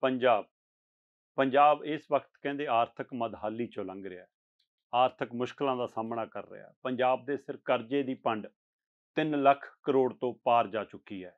ਪੰਜਾਬ ਪੰਜਾਬ ਇਸ ਵਕਤ ਕਹਿੰਦੇ ਆਰਥਿਕ ਮਦਹਾਲੀ ਚੋਂ ਲੰਘ ਰਿਹਾ ਹੈ ਆਰਥਿਕ ਮੁਸ਼ਕਲਾਂ ਦਾ ਸਾਹਮਣਾ ਕਰ ਰਿਹਾ ਹੈ ਪੰਜਾਬ ਦੇ ਸਿਰ ਕਰਜ਼ੇ ਦੀ ਪੰਡ 3 ਲੱਖ ਕਰੋੜ ਤੋਂ ਪਾਰ ਜਾ ਚੁੱਕੀ ਹੈ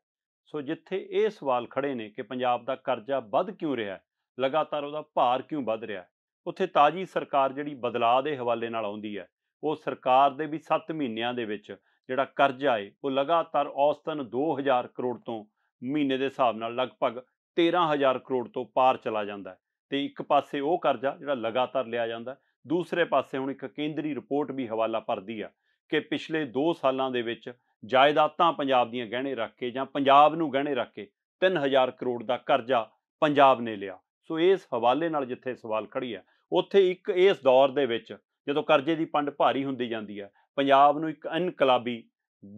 ਸੋ ਜਿੱਥੇ ਇਹ ਸਵਾਲ ਖੜੇ ਨੇ ਕਿ ਪੰਜਾਬ ਦਾ ਕਰਜ਼ਾ ਵੱਧ ਕਿਉਂ ਰਿਹਾ ਹੈ ਲਗਾਤਾਰ ਉਹਦਾ ਭਾਰ ਕਿਉਂ ਵੱਧ ਰਿਹਾ ਹੈ ਉੱਥੇ ਤਾਜੀ ਸਰਕਾਰ ਜਿਹੜੀ ਬਦਲਾਅ ਦੇ ਹਵਾਲੇ ਨਾਲ ਆਉਂਦੀ ਹੈ ਉਹ ਸਰਕਾਰ ਦੇ ਵੀ 7 ਮਹੀਨਿਆਂ ਦੇ ਵਿੱਚ ਜਿਹੜਾ ਕਰਜ਼ਾ ਹੈ ਉਹ ਲਗਾਤਾਰ ਔਸਤਨ 2000 ਕਰੋੜ ਤੋਂ ਮਹੀਨੇ ਦੇ ਹਿਸਾਬ ਨਾਲ ਲਗਭਗ 13000 ਕਰੋੜ ਤੋਂ ਪਾਰ ਚਲਾ ਜਾਂਦਾ ਤੇ ਇੱਕ ਪਾਸੇ ਉਹ ਕਰਜ਼ਾ ਜਿਹੜਾ ਲਗਾਤਾਰ ਲਿਆ ਜਾਂਦਾ ਦੂਸਰੇ ਪਾਸੇ ਹੁਣ ਇੱਕ ਕੇਂਦਰੀ ਰਿਪੋਰਟ ਵੀ ਹਵਾਲਾ ਭਰਦੀ ਆ ਕਿ ਪਿਛਲੇ 2 ਸਾਲਾਂ ਦੇ ਵਿੱਚ ਜਾਇਦਾਦਾਂ ਪੰਜਾਬ ਦੀਆਂ ਗਹਿਣੇ ਰੱਖ ਕੇ ਜਾਂ ਪੰਜਾਬ ਨੂੰ ਗਹਿਣੇ ਰੱਖ ਕੇ 3000 ਕਰੋੜ ਦਾ ਕਰਜ਼ਾ ਪੰਜਾਬ ਨੇ ਲਿਆ ਸੋ ਇਸ ਹਵਾਲੇ ਨਾਲ ਜਿੱਥੇ ਸਵਾਲ ਖੜੀ ਆ ਉੱਥੇ ਇੱਕ ਇਸ ਦੌਰ ਦੇ ਵਿੱਚ ਜਦੋਂ ਕਰਜ਼ੇ ਦੀ ਪੰਡ ਭਾਰੀ ਹੁੰਦੀ ਜਾਂਦੀ ਆ ਪੰਜਾਬ ਨੂੰ ਇੱਕ ਇਨਕਲਾਬੀ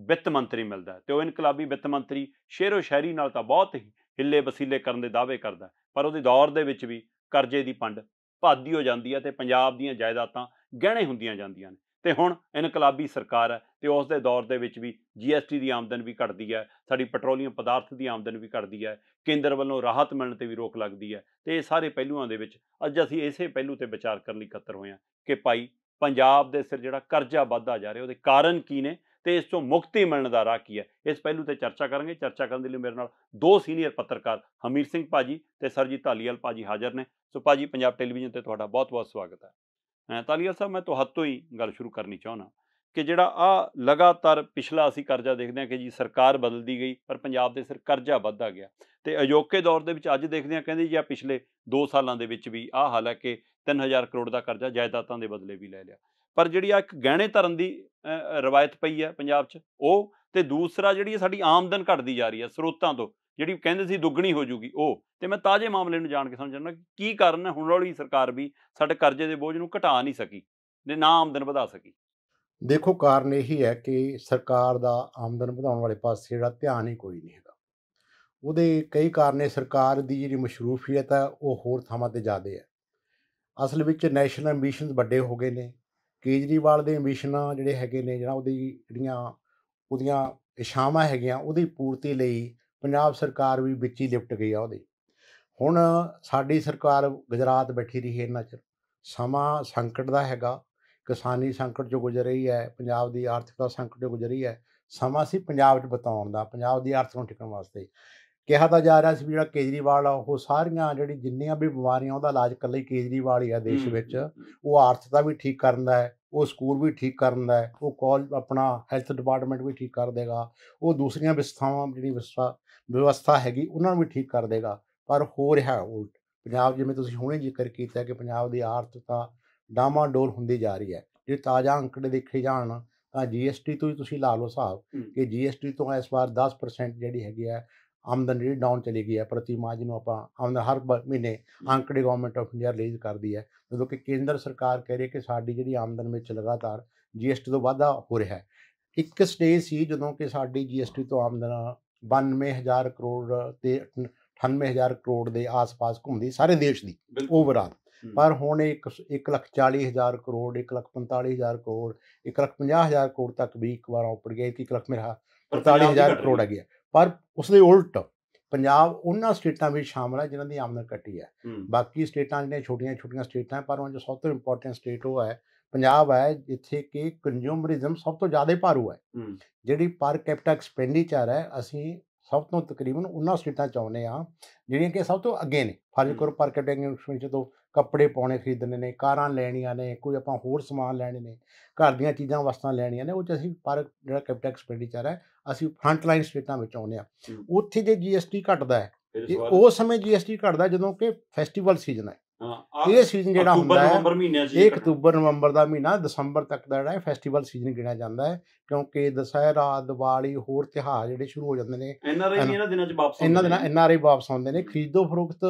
ਵਿੱਤ ਮੰਤਰੀ ਮਿਲਦਾ ਤੇ ਉਹ ਇਨਕਲਾਬੀ ਵਿੱਤ ਮੰਤਰੀ ਸ਼ੇਰੋ ਸ਼ਾਇਰੀ ਨਾਲ ਤਾਂ ਬਹੁਤ ਹੀ ਹਿੱਲੇ ਵਸੀਲੇ ਕਰਨ ਦੇ ਦਾਅਵੇ ਕਰਦਾ ਪਰ ਉਹਦੇ ਦੌਰ ਦੇ ਵਿੱਚ ਵੀ ਕਰਜ਼ੇ ਦੀ ਪੰਡ ਭਾਦੀ ਹੋ ਜਾਂਦੀ ਹੈ ਤੇ ਪੰਜਾਬ ਦੀਆਂ ਜਾਇਦਾਦਾਂ ਗਹਿਣੇ ਹੁੰਦੀਆਂ ਜਾਂਦੀਆਂ ਨੇ ਤੇ ਹੁਣ ਇਨਕਲਾਬੀ ਸਰਕਾਰ ਹੈ ਤੇ ਉਸ ਦੇ ਦੌਰ ਦੇ ਵਿੱਚ ਵੀ ਜੀਐਸਟੀ ਦੀ ਆਮਦਨ ਵੀ ਘਟਦੀ ਹੈ ਸਾਡੀ ਪੈਟਰੋਲੀਅਮ ਪਦਾਰਥ ਦੀ ਆਮਦਨ ਵੀ ਘਟਦੀ ਹੈ ਕੇਂਦਰ ਵੱਲੋਂ ਰਾਹਤ ਮਿਲਣ ਤੇ ਵੀ ਰੋਕ ਲੱਗਦੀ ਹੈ ਤੇ ਇਹ ਸਾਰੇ ਪਹਿਲੂਆਂ ਦੇ ਵਿੱਚ ਅੱਜ ਅਸੀਂ ਇਸੇ ਪਹਿਲੂ ਤੇ ਵਿਚਾਰ ਕਰਨ ਲਈ ਇਕੱਤਰ ਹੋਏ ਹਾਂ ਕਿ ਭਾਈ ਪੰਜਾਬ ਦੇ ਸਿਰ ਜਿਹੜਾ ਕਰਜ਼ਾ ਵੱਧਾ ਜਾ ਰਿਹਾ ਉਹਦੇ ਕਾਰਨ ਕੀ ਨੇ ਤੇ ਇਸ ਤੋਂ ਮੁਕਤੀ ਮਿਲਣ ਦਾ ਰਾਹ ਕੀ ਹੈ ਇਸ ਪਹਿਲੂ ਤੇ ਚਰਚਾ ਕਰਾਂਗੇ ਚਰਚਾ ਕਰਨ ਦੇ ਲਈ ਮੇਰੇ ਨਾਲ ਦੋ ਸੀਨੀਅਰ ਪੱਤਰਕਾਰ ਹਮੀਰ ਸਿੰਘ ਭਾਜੀ ਤੇ ਸਰਜੀ ਧਾਲੀਵਾਲ ਭਾਜੀ ਹਾਜ਼ਰ ਨੇ ਸੋ ਭਾਜੀ ਪੰਜਾਬ ਟੈਲੀਵਿਜ਼ਨ ਤੇ ਤੁਹਾਡਾ ਬਹੁਤ-ਬਹੁਤ ਸਵਾਗਤ ਹੈ ਧਾਲੀਵਾਲ ਸਾਹਿਬ ਮੈਂ ਤੁਹਾਤੋਂ ਹੀ ਗੱਲ ਸ਼ੁਰੂ ਕਰਨੀ ਚਾਹੁੰਦਾ ਕਿ ਜਿਹੜਾ ਆ ਲਗਾਤਾਰ ਪਿਛਲਾ ਅਸੀਂ ਕਰਜ਼ਾ ਦੇਖਦੇ ਹਾਂ ਕਿ ਜੀ ਸਰਕਾਰ ਬਦਲਦੀ ਗਈ ਪਰ ਪੰਜਾਬ ਦੇ ਸਿਰ ਕਰਜ਼ਾ ਵੱਧਦਾ ਗਿਆ ਤੇ ਅਯੋਕੇ ਦੌਰ ਦੇ ਵਿੱਚ ਅੱਜ ਦੇਖਦੇ ਹਾਂ ਕਹਿੰਦੇ ਜੀ ਆ ਪਿਛਲੇ 2 ਸਾਲਾਂ ਦੇ ਵਿੱਚ ਵੀ ਆ ਹਾਲਾਂਕਿ 3000 ਕਰੋੜ ਦਾ ਕਰਜ਼ਾ ਜਾਇਦਾਦਾਂ ਦੇ ਬਦਲੇ ਵੀ ਲੈ ਲਿਆ ਪਰ ਜਿਹੜੀ ਆ ਇੱਕ ਗਹਿਣੇ ਧਰਨ ਦੀ ਰਵਾਇਤ ਪਈ ਹੈ ਪੰਜਾਬ 'ਚ ਉਹ ਤੇ ਦੂਸਰਾ ਜਿਹੜੀ ਸਾਡੀ ਆਮਦਨ ਘਟਦੀ ਜਾ ਰਹੀ ਹੈ ਸਰੋਤਾਂ ਤੋਂ ਜਿਹੜੀ ਕਹਿੰਦੇ ਸੀ ਦੁੱਗਣੀ ਹੋ ਜੂਗੀ ਉਹ ਤੇ ਮੈਂ ਤਾਜ਼ੇ ਮਾਮਲੇ ਨੂੰ ਜਾਣ ਕੇ ਸਮਝਣਾ ਕੀ ਕਾਰਨ ਹੈ ਹੁਣ ਵਾਲੀ ਸਰਕਾਰ ਵੀ ਸਾਡੇ ਕਰਜ਼ੇ ਦੇ ਬੋਝ ਨੂੰ ਘਟਾ ਨਹੀਂ ਸਕੀ ਨੇ ਨਾ ਆਮਦਨ ਵਧਾ ਸਕੀ ਦੇਖੋ ਕਾਰਨ ਇਹੀ ਹੈ ਕਿ ਸਰਕਾਰ ਦਾ ਆਮਦਨ ਵਧਾਉਣ ਵਾਲੇ ਪਾਸੇ ਜਿਹੜਾ ਧਿਆਨ ਹੀ ਕੋਈ ਨਹੀਂ ਹੈਗਾ ਉਹਦੇ ਕਈ ਕਾਰਨ ਨੇ ਸਰਕਾਰ ਦੀ ਜਿਹੜੀ ਮਸ਼ਰੂਫੀਅਤ ਹੈ ਉਹ ਹੋਰ ਥਾਵਾਂ ਤੇ ਜਾਦੇ ਹੈ ਅਸਲ ਵਿੱਚ ਨੈਸ਼ਨਲ ਐਂਬੀਸ਼ਨਸ ਵੱਡੇ ਹੋ ਗਏ ਨੇ ਕੇਜਰੀਵਾਲ ਦੇ ਮਿਸ਼ਨਾਂ ਜਿਹੜੇ ਹੈਗੇ ਨੇ ਜਿਹੜਾ ਉਹਦੀ ਜਿਹੜੀਆਂ ਉਹਦੀਆਂ ਇਸ਼ਾਵਾਂ ਹੈਗੀਆਂ ਉਹਦੀ ਪੂਰਤੀ ਲਈ ਪੰਜਾਬ ਸਰਕਾਰ ਵੀ ਵਿੱਚ ਹੀ ਲਿਪਟ ਗਈ ਆ ਉਹਦੇ ਹੁਣ ਸਾਡੀ ਸਰਕਾਰ ਗੁਜਰਾਤ ਬੈਠੀ ਰਹੀ ਹੈ ਇੰਨਾ ਚਿਰ ਸਮਾਂ ਸੰਕਟ ਦਾ ਹੈਗਾ ਕਿਸਾਨੀ ਸੰਕਟ ਜੋ ਗੁਜ਼ਰ ਰਹੀ ਹੈ ਪੰਜਾਬ ਦੀ ਆਰਥਿਕਤਾ ਸੰਕਟ ਜੋ ਗੁਜ਼ਰ ਰਹੀ ਹੈ ਸਮਾਂ ਸੀ ਪੰਜਾਬ 'ਚ ਬਤਾਉਣ ਦਾ ਪੰਜਾਬ ਦੀ ਆਰਥਿਕ ਨੂੰ ਟਿਕਣ ਵਾਸਤੇ ਕਿਹਾ ਤਾਂ ਜਾ ਰਿਹਾ ਸੀ ਜਿਹੜਾ ਕੇਜਰੀਵਾਲ ਆ ਉਹ ਸਾਰੀਆਂ ਜਿਹੜੀ ਜਿੰਨੀਆਂ ਵੀ ਬਿਮਾਰੀਆਂ ਉਹਦਾ ਇਲਾਜ ਇਕੱਲੇ ਕੇਜਰੀਵਾਲ ਹੀ ਆ ਦੇਸ਼ ਵਿੱਚ ਉਹ ਆਰਥਿਕਤਾ ਵੀ ਠੀਕ ਕਰਨਦਾ ਹੈ ਉਹ ਸਕੂਲ ਵੀ ਠੀਕ ਕਰਨਦਾ ਹੈ ਉਹ ਕਾਲ ਆਪਣਾ ਹੈਲਥ ਡਿਪਾਰਟਮੈਂਟ ਵੀ ਠੀਕ ਕਰ ਦੇਗਾ ਉਹ ਦੂਸਰੀਆਂ ਵਿਵਸਥਾਵਾਂ ਜਿਹੜੀ ਵਿਵਸਥਾ ਹੈਗੀ ਉਹਨਾਂ ਨੂੰ ਵੀ ਠੀਕ ਕਰ ਦੇਗਾ ਪਰ ਹੋ ਰਿਹਾ ਉਲਟ ਪੰਜਾਬ ਜਿਵੇਂ ਤੁਸੀਂ ਹੁਣੇ ਜ਼ਿਕਰ ਕੀਤਾ ਕਿ ਪੰਜਾਬ ਦੀ ਆਰਥਿਕਤਾ ਡੋਲ ਹੁੰਦੀ ਜਾ ਰਹੀ ਹੈ ਜੇ ਤਾਜ਼ਾ ਅੰਕੜੇ ਦੇਖੇ ਜਾਣ ਤਾਂ ਜੀਐਸਟੀ ਤੋਂ ਹੀ ਤੁਸੀਂ ਲਾ ਲਓ ਹਿਸਾਬ ਕਿ ਜੀਐਸਟੀ ਤੋਂ ਇਸ ਵਾਰ 10% ਜਿਹੜੀ ਹੈਗੀ ਹੈ ਆਮਦਨ ਜਿਹੜੀ ਡਾਊਨ ਚਲੀ ਗਈ ਹੈ ਪ੍ਰਤੀ ਮਾਹ ਜਿਹਨੂੰ ਆਪਾਂ ਆਮਦਨ ਹਰ ਮਹੀਨੇ ਅੰਕੜੇ ਗਵਰਨਮੈਂਟ ਆਫ ਇੰਡੀਆ ਰਿਲੀਜ਼ ਕਰਦੀ ਹੈ ਜਦੋਂ ਕਿ ਕੇਂਦਰ ਸਰਕਾਰ ਕਹਿ ਰਹੀ ਹੈ ਕਿ ਸਾਡੀ ਜਿਹੜੀ ਆਮਦਨ ਵਿੱਚ ਲਗਾਤਾਰ ਜੀਐਸਟੀ ਤੋਂ ਵਾਧਾ ਹੋ ਰਿਹਾ ਹੈ ਇੱਕ ਸਟੇਜ ਸੀ ਜਦੋਂ ਕਿ ਸਾਡੀ ਜੀਐਸਟੀ ਤੋਂ ਆਮਦਨ 92000 ਕਰੋੜ ਤੇ 98000 ਕਰੋੜ ਦੇ ਆਸ-ਪਾਸ ਘੁੰਮਦੀ ਸਾਰੇ ਦੇਸ਼ ਦੀ ਓਵਰਆਲ ਪਰ ਹੁਣ 140000 ਕਰੋੜ 145000 ਕਰੋੜ 150000 ਕਰੋੜ ਤੱਕ ਵੀ ਇੱਕ ਵਾਰ ਉੱਪਰ ਗਿਆ ਇੱਕ ਲੱਖ ਮੇਰਾ 45000 ਕਰੋੜ ਆ ਗਿਆ ਪਰ ਉਸ ਦੇ ਉਲਟ ਪੰਜਾਬ ਉਹਨਾਂ ਸਟੇਟਾਂ ਵਿੱਚ ਸ਼ਾਮਲ ਹੈ ਜਿਨ੍ਹਾਂ ਦੀ ਆਮਦਨ ਘਟੀ ਹੈ ਬਾਕੀ ਸਟੇਟਾਂ ਜਿਹੜੀਆਂ ਛੋਟੀਆਂ-ਛੋਟੀਆਂ ਸਟੇਟਾਂ ਪਰ ਉਹਨਾਂ 'ਚ ਸਭ ਤੋਂ ਇੰਪੋਰਟੈਂਟ ਸਟੇਟ ਉਹ ਹੈ ਪੰਜਾਬ ਹੈ ਜਿੱਥੇ ਕਿ ਕੰਜ਼ੂਮਰਿਜ਼ਮ ਸਭ ਤੋਂ ਜ਼ਿਆਦਾ ਭਾਰੂ ਹੈ ਜਿਹੜੀ ਪਰ ਕੈਪਟਾ ਐਕਸਪੈਂਡੀਚਰ ਹੈ ਅਸੀਂ ਸਭ ਤੋਂ ਤਕਰੀਬਨ ਉਹਨਾਂ ਸਟੇਟਾਂ ਚ ਆਉਨੇ ਆ ਜਿਹੜੀਆਂ ਕਿ ਸਭ ਤੋਂ ਅੱਗੇ ਨੇ ਫਰਜ਼ ਕਰੋ ਪਰ ਕੈਪਟਾ ਐਕਸਪੈਂਡੀਚਰ ਤੋਂ ਕੱਪੜੇ ਪਾਉਣੇ ਖਰੀਦਣੇ ਨੇ ਕਾਰਾਂ ਲੈਣੀਆਂ ਨੇ ਕੋਈ ਆਪਾਂ ਹੋਰ ਸਮਾਨ ਲੈਣੇ ਨੇ ਘਰ ਦੀਆਂ ਚੀਜ਼ਾਂ ਵਸਤਾਂ ਲੈਣੀਆਂ ਨੇ ਉਹ ਚ ਅਸੀਂ ਪਰ ਜਿਹੜਾ ਕੈਪੀਟਲ ਐਕਸਪੈਂਡੀਚਰ ਹੈ ਅਸੀਂ ਫਰੰਟ ਲਾਈਨ ਸਟੇਟਾਂ ਵਿੱਚ ਆਉਂਦੇ ਆ ਉੱਥੇ ਜੇ ਜੀਐਸਟੀ ਘਟਦਾ ਹੈ ਉਹ ਸਮੇਂ ਜੀਐਸਟੀ ਘਟਦਾ ਜਦੋਂ ਕਿ ਫੈਸਟੀਵਲ ਸੀਜ਼ਨ ਹੈ ਇਹ ਸੀਜ਼ਨ ਜਿਹੜਾ ਹੁੰਦਾ ਹੈ ਨਵੰਬਰ ਮਹੀਨਿਆਂ 'ਚ 1 ਅਕਤੂਬਰ ਨਵੰਬਰ ਦਾ ਮਹੀਨਾ ਦਸੰਬਰ ਤੱਕ ਦਾ ਜਿਹੜਾ ਫੈਸਟੀਵਲ ਸੀਜ਼ਨ ਗਿਣਿਆ ਜਾਂਦਾ ਹੈ ਕਿਉਂਕਿ ਦਸਹਿਰਾ ਦੀਵਾਲੀ ਹੋਰ ਤਿਹਾਰ ਜਿਹੜੇ ਸ਼ੁਰੂ ਹੋ ਜਾਂਦੇ ਨੇ ਐਨਆਰਆਈ ਇਹਨਾਂ ਦਿਨਾਂ 'ਚ ਵਾਪਸ ਇਹਨਾਂ ਦਿਨਾਂ ਐਨਆਰਆਈ ਵਾਪਸ ਆਉਂਦੇ ਨੇ ਖਰੀਦੋ ਫਰੋਖਤ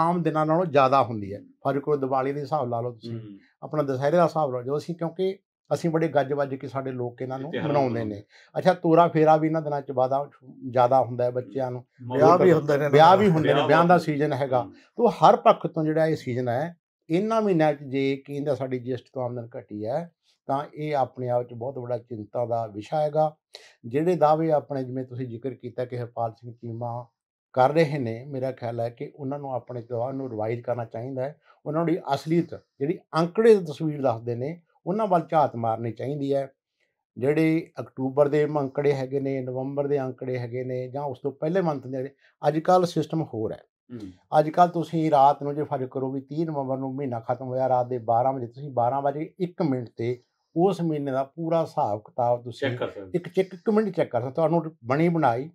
ਆਮ ਦਿਨਾਂ ਨਾਲੋਂ ਜ਼ਿਆਦਾ ਹੁੰਦੀ ਹੈ ਫਰਕ ਕੋਈ ਦੀਵਾਲੀ ਦੇ ਹਿਸਾਬ ਲਾ ਲਓ ਤੁਸੀਂ ਆਪਣਾ ਦਸਹਿਰੇ ਦਾ ਹਿਸਾਬ ਲਾ ਲਓ ਅਸੀਂ ਕਿਉਂਕਿ ਅਸੀਂ ਬੜੇ ਗੱਜ ਵੱਜ ਕੇ ਸਾਡੇ ਲੋਕ ਇਹਨਾਂ ਨੂੰ ਮਨਾਉਂਦੇ ਨੇ ਅੱਛਾ ਤੋਰਾ ਫੇਰਾ ਵੀ ਇਹਨਾਂ ਦਿਨਾਂ ਚ ਬਾਦਾ ਜ਼ਿਆਦਾ ਹੁੰਦਾ ਹੈ ਬੱਚਿਆਂ ਨੂੰ ਵਿਆਹ ਵੀ ਹੁੰਦੇ ਨੇ ਵਿਆਹ ਵੀ ਹੁੰਦੇ ਨੇ ਵਿਆਹ ਦਾ ਸੀਜ਼ਨ ਹੈਗਾ ਤੋਂ ਹਰ ਪੱਖ ਤੋਂ ਜਿਹੜਾ ਇਹ ਸੀਜ਼ਨ ਹੈ ਇਹਨਾਂ ਮਹੀਨਿਆਂ ਚ ਜੇ ਕਿੰਦਾ ਸਾਡੀ ਜਿਸਟ ਤੋਂ ਆਮਦਨ ਘਟੀ ਹੈ ਤਾਂ ਇਹ ਆਪਣੇ ਆਪ ਚ ਬਹੁਤ ਵੱਡਾ ਚਿੰਤਾ ਦਾ ਵਿਸ਼ਾ ਹੈਗਾ ਜਿਹੜੇ ਦਾਅਵੇ ਆਪਣੇ ਜਿਵੇਂ ਤੁਸੀਂ ਜ਼ਿਕਰ ਕੀਤਾ ਕਿ ਹਰਪਾਲ ਸਿੰਘ ਚੀਮਾ ਕਰ ਰਹੇ ਨੇ ਮੇਰਾ ਖਿਆਲ ਹੈ ਕਿ ਉਹਨਾਂ ਨੂੰ ਆਪਣੇ ਦਵਾ ਨੂੰ ਰਿਵਾਈਜ਼ ਕਰਨਾ ਚਾਹੀਦਾ ਹੈ ਉਹਨਾਂ ਦੀ ਅਸਲੀਅਤ ਜਿਹੜੀ ਅੰਕੜੇ ਦੀ ਤਸਵੀਰ ਦੱਸਦੇ ਨੇ ਉਹਨਾਂ ਵੱਲ ਝਾਤ ਮਾਰਨੀ ਚਾਹੀਦੀ ਹੈ ਜਿਹੜੇ ਅਕਤੂਬਰ ਦੇ ਅੰਕੜੇ ਹੈਗੇ ਨੇ ਨਵੰਬਰ ਦੇ ਅੰਕੜੇ ਹੈਗੇ ਨੇ ਜਾਂ ਉਸ ਤੋਂ ਪਹਿਲੇ ਮੰਥ ਦੇ ਅੱਜ ਕੱਲ ਸਿਸਟਮ ਹੋਰ ਹੈ ਅੱਜ ਕੱਲ ਤੁਸੀਂ ਰਾਤ ਨੂੰ ਜੇ ਫਰਜ਼ ਕਰੋ ਵੀ 30 ਨਵੰਬਰ ਨੂੰ ਮਹੀਨਾ ਖਤਮ ਹੋਇਆ ਰਾਤ ਦੇ 12 ਵਜੇ ਤੁਸੀਂ 12 ਵਜੇ 1 ਮਿੰਟ ਤੇ ਉਸ ਮਹੀਨੇ ਦਾ ਪੂਰਾ ਹਿਸਾਬ ਕਿਤਾਬ ਤੁਸੀਂ ਇੱਕ ਚੈੱਕ ਇੱਕ ਮਿੰਟ ਚੈੱਕ ਕਰ ਸਕਦੇ ਤੁਹਾਨੂੰ ਬਣੀ ਬਣਾਈ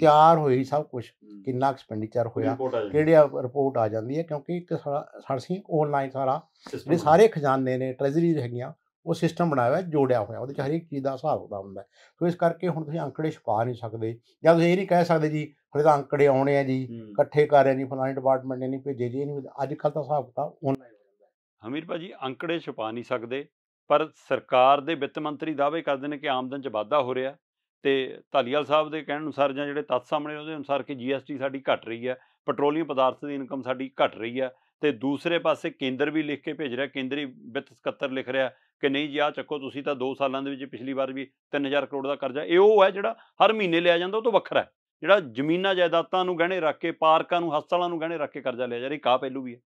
ਤਿਆਰ ਹੋਈ ਸਭ ਕੁਝ ਕਿੰਨਾ ਐਕਸਪੈਂਡੀਚਰ ਹੋਇਆ ਕਿਹੜੀ ਰਿਪੋਰਟ ਆ ਜਾਂਦੀ ਹੈ ਕਿਉਂਕਿ ਇੱਕ ਸਾਰਸੀ ਆਨਲਾਈਨ ਸਾਰਾ ਜਿਹੜੇ ਸਾਰੇ ਖਜ਼ਾਨੇ ਨੇ ਟ੍ਰੈਜਰੀ ਹੈਗੀਆਂ ਉਹ ਸਿਸਟਮ ਬਣਾਇਆ ਹੋਇਆ ਜੋੜਿਆ ਹੋਇਆ ਉਹਦੇ ਚ ਹਰ ਇੱਕ ਚੀਜ਼ ਦਾ ਹਿਸਾਬ ਕਿਤਾਬ ਹੁੰਦਾ ਸੋ ਇਸ ਕਰਕੇ ਹੁਣ ਤੁਸੀਂ ਅੰਕੜੇ ਛਪਾ ਨਹੀਂ ਸਕਦੇ ਜਾਂ ਤੁਸੀਂ ਇਹ ਨਹੀਂ ਕਹਿ ਸਕਦੇ ਜੀ ਫਿਰ ਤਾਂ ਅੰਕੜੇ ਆਉਣੇ ਆ ਜੀ ਇਕੱਠੇ ਕਰ ਰਹੇ ਜੀ ਫਲਾਣੇ ਡਿਪਾਰਟਮੈਂਟ ਨੇ ਨਹੀਂ ਭੇਜੇ ਜੀ ਨਹੀਂ ਅੱਜ ਕੱਲ ਤਾਂ ਹਿਸਾਬ ਕਿਤਾਬ ਆਨਲਾਈਨ ਹੋ ਜਾਂਦਾ ਹਮੀਰ ਭਾਜੀ ਅੰਕੜੇ ਛਪਾ ਨਹੀਂ ਸਕਦੇ ਪਰ ਸਰਕਾਰ ਦੇ ਵਿੱਤ ਮੰਤਰੀ ਦਾਅਵੇ ਕਰਦੇ ਨੇ ਕਿ ਆਮਦਨ 'ਚ ਵਾਧਾ ਹੋ ਰਿਹਾ ਤੇ ਧਾਲੀਵਾਲ ਸਾਹਿਬ ਦੇ ਕਹਿਣ ਅਨੁਸਾਰ ਜਾਂ ਜਿਹੜੇ ਤੱਤ ਸਾਹਮਣੇ ਉਹਦੇ ਅਨੁਸਾਰ ਕਿ ਜੀਐਸਟੀ ਸਾਡੀ ਘਟ ਰਹੀ ਹੈ ਪੈਟਰੋਲੀਅਮ ਪਦਾਰਥ ਦੀ ਇਨਕਮ ਸਾਡੀ ਘਟ ਰਹੀ ਹੈ ਤੇ ਦੂਸਰੇ ਪਾਸੇ ਕੇਂਦਰ ਵੀ ਲਿਖ ਕੇ ਭੇਜ ਰਿਹਾ ਕੇਂਦਰੀ ਵਿੱਤ ਸਕੱਤਰ ਲਿਖ ਰਿਹਾ ਕਿ ਨਹੀਂ ਜੀ ਆ ਚੱਕੋ ਤੁਸੀਂ ਤਾਂ 2 ਸਾਲਾਂ ਦੇ ਵਿੱਚ ਪਿਛਲੀ ਵਾਰ ਵੀ 3000 ਕਰੋੜ ਦਾ ਕਰਜ਼ਾ ਇਹ ਉਹ ਹੈ ਜਿਹੜਾ ਹਰ ਮਹੀਨੇ ਲਿਆ ਜਾਂਦਾ ਉਹ ਤੋਂ ਵੱਖਰਾ ਹੈ ਜਿਹੜਾ ਜ਼ਮੀਨਾਂ ਜਾਇਦਾਦਾਂ ਨੂੰ ਗਹਿਣੇ ਰੱਖ ਕੇ ਪਾਰਕਾਂ ਨੂੰ ਹਸਪਤਾਲਾਂ ਨੂੰ ਗਹਿਣੇ ਰੱਖ ਕੇ ਕਰਜ਼ਾ ਲਿਆ ਜਾ ਰਿਹਾ ਕਾ ਪਹਿਲੂ ਵੀ ਹੈ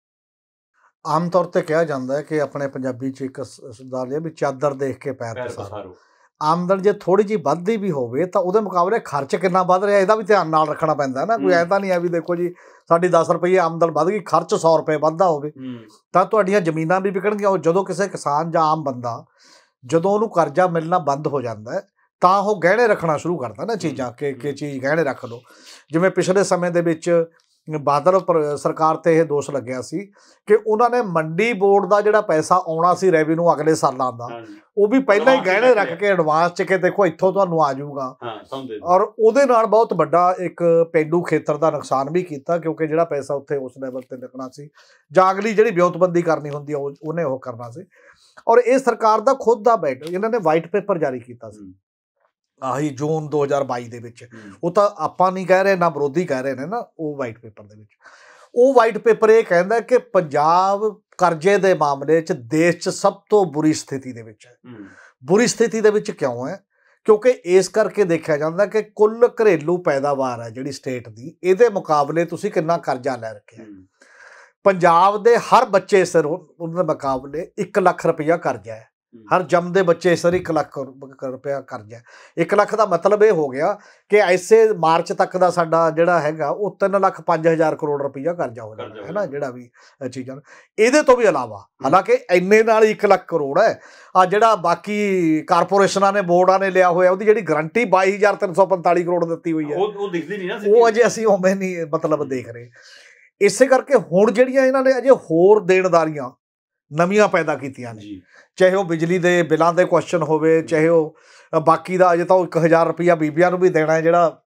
ਆਮ ਤੌਰ ਤੇ ਕਿਹਾ ਜਾਂਦਾ ਹੈ ਕਿ ਆਪਣੇ ਪੰਜਾਬੀ ਚ ਇੱਕ ਸਰਦਾਰ ਜੀ ਵੀ ਚਾਦਰ ਦੇਖ ਕੇ ਪੈਰ ਪਸਾਰੋ ਆਮਦਨ ਜੇ ਥੋੜੀ ਜੀ ਵੱਧਦੀ ਵੀ ਹੋਵੇ ਤਾਂ ਉਹਦੇ ਮੁਕਾਬਲੇ ਖਰਚ ਕਿੰਨਾ ਵੱਧ ਰਿਹਾ ਇਹਦਾ ਵੀ ਧਿਆਨ ਨਾਲ ਰੱਖਣਾ ਪੈਂਦਾ ਨਾ ਕੋਈ ਐਦਾ ਨਹੀਂ ਆ ਵੀ ਦੇਖੋ ਜੀ ਸਾਡੀ 10 ਰੁਪਏ ਆਮਦਨ ਵੱਧ ਗਈ ਖਰਚ 100 ਰੁਪਏ ਵੱਧਦਾ ਹੋਵੇ ਤਾਂ ਤੁਹਾਡੀਆਂ ਜ਼ਮੀਨਾਂ ਵੀ ਵਿਕਣਗੀਆਂ ਉਹ ਜਦੋਂ ਕਿਸੇ ਕਿਸਾਨ ਜਾਂ ਆਮ ਬੰਦਾ ਜਦੋਂ ਉਹਨੂੰ ਕਰਜ਼ਾ ਮਿਲਣਾ ਬੰਦ ਹੋ ਜਾਂਦਾ ਹੈ ਤਾਂ ਉਹ ਗਹਿਣੇ ਰੱਖਣਾ ਸ਼ੁਰੂ ਕਰਦਾ ਨਾ ਚੀਜ਼ਾਂ ਕਿ ਕਿ ਚੀਜ਼ ਗਹਿਣੇ ਰੱਖ ਲਓ ਜਿਵੇਂ ਪਿਛਲੇ ਸਮੇਂ ਦੇ ਵਿੱਚ ਬਾਦਲ ਸਰਕਾਰ ਤੇ ਇਹ ਦੋਸ਼ ਲੱਗਿਆ ਸੀ ਕਿ ਉਹਨਾਂ ਨੇ ਮੰਡੀ ਬੋਰਡ ਦਾ ਜਿਹੜਾ ਪੈਸਾ ਆਉਣਾ ਸੀ ਰੈਵਨਿਊ ਅਗਲੇ ਸਾਲਾਂ ਦਾ ਉਹ ਵੀ ਪਹਿਲਾਂ ਹੀ ਗਹਿਣੇ ਰੱਖ ਕੇ ਐਡਵਾਂਸ ਚ ਕਿ ਦੇਖੋ ਇੱਥੋਂ ਤੁਹਾਨੂੰ ਆ ਜਾਊਗਾ ਔਰ ਉਹਦੇ ਨਾਲ ਬਹੁਤ ਵੱਡਾ ਇੱਕ ਪੈਂਡੂ ਖੇਤਰ ਦਾ ਨੁਕਸਾਨ ਵੀ ਕੀਤਾ ਕਿਉਂਕਿ ਜਿਹੜਾ ਪੈਸਾ ਉੱਥੇ ਉਸ ਲੈਵਲ ਤੇ ਲੱਗਣਾ ਸੀ ਜਾਂ ਅਗਲੀ ਜਿਹੜੀ ਵਿਉਤਬੰਦੀ ਕਰਨੀ ਹੁੰਦੀ ਉਹ ਉਹਨੇ ਉਹ ਕਰਨਾ ਸੀ ਔਰ ਇਹ ਸਰਕਾਰ ਦਾ ਖੁਦ ਦਾ ਬੈਠ ਇਹਨਾਂ ਨੇ ਵਾਈਟ ਪੇਪਰ ਜਾਰੀ ਕੀਤਾ ਸੀ ਆਹੀ ਜੂਨ 2022 ਦੇ ਵਿੱਚ ਉਹ ਤਾਂ ਆਪਾਂ ਨਹੀਂ ਕਹਿ ਰਹੇ ਨਾ ਵਿਰੋਧੀ ਕਹਿ ਰਹੇ ਨੇ ਨਾ ਉਹ ਵਾਈਟ ਪੇਪਰ ਦੇ ਵਿੱਚ ਉਹ ਵਾਈਟ ਪੇਪਰ ਇਹ ਕਹਿੰਦਾ ਕਿ ਪੰਜਾਬ ਕਰਜ਼ੇ ਦੇ ਮਾਮਲੇ 'ਚ ਦੇਸ਼ 'ਚ ਸਭ ਤੋਂ ਬੁਰੀ ਸਥਿਤੀ ਦੇ ਵਿੱਚ ਹੈ ਬੁਰੀ ਸਥਿਤੀ ਦੇ ਵਿੱਚ ਕਿਉਂ ਹੈ ਕਿਉਂਕਿ ਇਸ ਕਰਕੇ ਦੇਖਿਆ ਜਾਂਦਾ ਕਿ ਕੁੱਲ ਘਰੇਲੂ ਪੈਦਾਵਾਰ ਹੈ ਜਿਹੜੀ ਸਟੇਟ ਦੀ ਇਹਦੇ ਮੁਕਾਬਲੇ ਤੁਸੀਂ ਕਿੰਨਾ ਕਰਜ਼ਾ ਲੈ ਰੱਖਿਆ ਪੰਜਾਬ ਦੇ ਹਰ ਬੱਚੇ ਸਿਰ ਉਹਨਾਂ ਦੇ ਮੁਕਾਬਲੇ 1 ਲੱਖ ਰੁਪਇਆ ਕਰਜ਼ਾ ਹੈ ਹਰ ਜੰਮਦੇ ਬੱਚੇ ਇਸ ਵਾਰੀ 1 ਲੱਖ ਰੁਪਇਆ ਕਰਜ਼ਾ 1 ਲੱਖ ਦਾ ਮਤਲਬ ਇਹ ਹੋ ਗਿਆ ਕਿ ਐਸੇ ਮਾਰਚ ਤੱਕ ਦਾ ਸਾਡਾ ਜਿਹੜਾ ਹੈਗਾ ਉਹ 3 ਲੱਖ 5000 ਕਰੋੜ ਰੁਪਇਆ ਕਰਜ਼ਾ ਹੋ ਜਾਣਾ ਹੈ ਨਾ ਜਿਹੜਾ ਵੀ ਚੀਜ਼ਾਂ ਇਹਦੇ ਤੋਂ ਵੀ ਇਲਾਵਾ ਹਾਲਾਂਕਿ ਇੰਨੇ ਨਾਲ 1 ਲੱਖ ਕਰੋੜ ਹੈ ਆ ਜਿਹੜਾ ਬਾਕੀ ਕਾਰਪੋਰੇਸ਼ਨਾਂ ਨੇ ਬੋਰਡਾਂ ਨੇ ਲਿਆ ਹੋਇਆ ਉਹਦੀ ਜਿਹੜੀ ਗਰੰਟੀ 22345 ਕਰੋੜ ਦਿੱਤੀ ਹੋਈ ਹੈ ਉਹ ਉਹ ਦਿਖਦੀ ਨਹੀਂ ਨਾ ਉਹ ਅਜੇ ਅਸੀਂ ਉਵੇਂ ਨਹੀਂ ਮਤਲਬ ਦੇਖ ਰਹੇ ਇਸੇ ਕਰਕੇ ਹੁਣ ਜਿਹੜੀਆਂ ਇਹਨਾਂ ਨੇ ਅਜੇ ਹੋਰ ਦੇਣਦਾਰੀਆਂ ਨਵੀਆਂ ਪੈਦਾ ਕੀਤੀਆਂ ਨੇ ਚਾਹੇ ਉਹ ਬਿਜਲੀ ਦੇ ਬਿੱਲਾਂ ਦੇ ਕੁਐਸਚਨ ਹੋਵੇ ਚਾਹੇ ਉਹ ਬਾਕੀ ਦਾ ਅਜੇ ਤਾਂ 1000 ਰੁਪਏ ਬੀਬੀਆਂ ਨੂੰ ਵੀ ਦੇਣਾ ਹੈ ਜਿਹੜਾ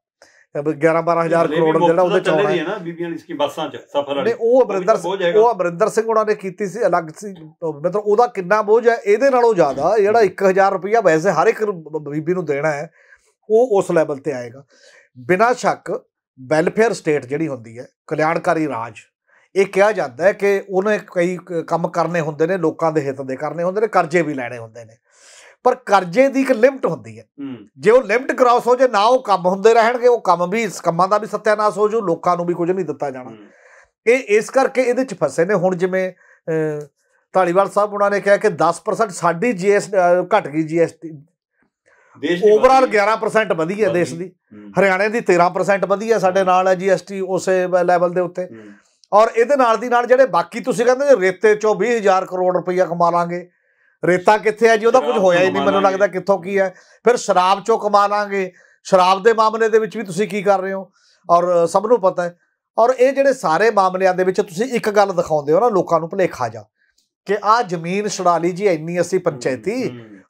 11-12000 ਕਰੋੜ ਜਿਹੜਾ ਉਹਦੇ ਚੋਂ ਹੈ ਨਾ ਬੀਬੀਆਂ ਦੀ ਸਕੀਮ ਬੱਸਾਂ 'ਚ ਸਫਰ ਨੇ ਉਹ ਅਮਰਿੰਦਰ ਉਹ ਅਮਰਿੰਦਰ ਸਿੰਘ ਉਹਨਾਂ ਨੇ ਕੀਤੀ ਸੀ ਅਲੱਗ ਸੀ ਮਤਲਬ ਉਹਦਾ ਕਿੰਨਾ ਬੋਝ ਹੈ ਇਹਦੇ ਨਾਲੋਂ ਜ਼ਿਆਦਾ ਜਿਹੜਾ 1000 ਰੁਪਏ ਵੈਸੇ ਹਰ ਇੱਕ ਬੀਬੀ ਨੂੰ ਦੇਣਾ ਹੈ ਉਹ ਉਸ ਲੈਵਲ ਤੇ ਆਏਗਾ ਬਿਨਾਂ ਸ਼ੱਕ ਵੈਲਫੇਅਰ ਸਟੇਟ ਜਿਹੜੀ ਹੁੰਦੀ ਹੈ ਕਲਿਆਣਕਾਰੀ ਰਾਜ ਇਹ ਕਿਹਾ ਜਾਂਦਾ ਹੈ ਕਿ ਉਹਨੇ ਕਈ ਕੰਮ ਕਰਨੇ ਹੁੰਦੇ ਨੇ ਲੋਕਾਂ ਦੇ ਹਿੱਤ ਦੇ ਕਰਨੇ ਹੁੰਦੇ ਨੇ ਕਰਜ਼ੇ ਵੀ ਲੈਣੇ ਹੁੰਦੇ ਨੇ ਪਰ ਕਰਜ਼ੇ ਦੀ ਇੱਕ ਲਿਮਟ ਹੁੰਦੀ ਹੈ ਜੇ ਉਹ ਲਿਮਟ ਕ੍ਰਾਸ ਹੋ ਜੇ ਨਾ ਉਹ ਕੰਮ ਹੁੰਦੇ ਰਹਿਣਗੇ ਉਹ ਕੰਮ ਵੀ ਇਸ ਕੰਮਾਂ ਦਾ ਵੀ ਸਤਿਆਨਾਸ਼ ਹੋ ਜੂ ਲੋਕਾਂ ਨੂੰ ਵੀ ਕੁਝ ਨਹੀਂ ਦਿੱਤਾ ਜਾਣਾ ਇਹ ਇਸ ਕਰਕੇ ਇਹਦੇ ਚ ਫਸੇ ਨੇ ਹੁਣ ਜਿਵੇਂ ਢਾਲੀਵਾਲ ਸਾਹਿਬ ਉਹਨਾਂ ਨੇ ਕਿਹਾ ਕਿ 10% ਸਾਡੀ ਜੀਐਸ ਘਟ ਗਈ ਜੀਐਸਟੀ ਦੇਸ਼ ਦੀ ਓਵਰਆਲ 11% ਵਧੀ ਹੈ ਦੇਸ਼ ਦੀ ਹਰਿਆਣੇ ਦੀ 13% ਵਧੀ ਹੈ ਸਾਡੇ ਨਾਲ ਹੈ ਜੀਐਸਟੀ ਉਸੇ ਲੈਵਲ ਦੇ ਉੱਤੇ ਔਰ ਇਹਦੇ ਨਾਲ ਦੀ ਨਾਲ ਜਿਹੜੇ ਬਾਕੀ ਤੁਸੀਂ ਕਹਿੰਦੇ ਜੇ ਰੇਤੇ ਚੋਂ 20000 ਕਰੋੜ ਰੁਪਈਆ ਕਮਾ ਲਾਂਗੇ ਰੇਤਾ ਕਿੱਥੇ ਹੈ ਜੀ ਉਹਦਾ ਕੁਝ ਹੋਇਆ ਹੀ ਨਹੀਂ ਮੈਨੂੰ ਲੱਗਦਾ ਕਿੱਥੋਂ ਕੀ ਹੈ ਫਿਰ ਸ਼ਰਾਬ ਚੋਂ ਕਮਾ ਲਾਂਗੇ ਸ਼ਰਾਬ ਦੇ ਮਾਮਲੇ ਦੇ ਵਿੱਚ ਵੀ ਤੁਸੀਂ ਕੀ ਕਰ ਰਹੇ ਹੋ ਔਰ ਸਭ ਨੂੰ ਪਤਾ ਹੈ ਔਰ ਇਹ ਜਿਹੜੇ ਸਾਰੇ ਮਾਮਲਿਆਂ ਦੇ ਵਿੱਚ ਤੁਸੀਂ ਇੱਕ ਗੱਲ ਦਿਖਾਉਂਦੇ ਹੋ ਨਾ ਲੋਕਾਂ ਨੂੰ ਭਲੇਖਾ ਜਾ ਕਿ ਆ ਜ਼ਮੀਨ ਛੜਾ ਲਈ ਜੀ ਇੰਨੀ ਅਸੀਂ ਪੰਚਾਇਤੀ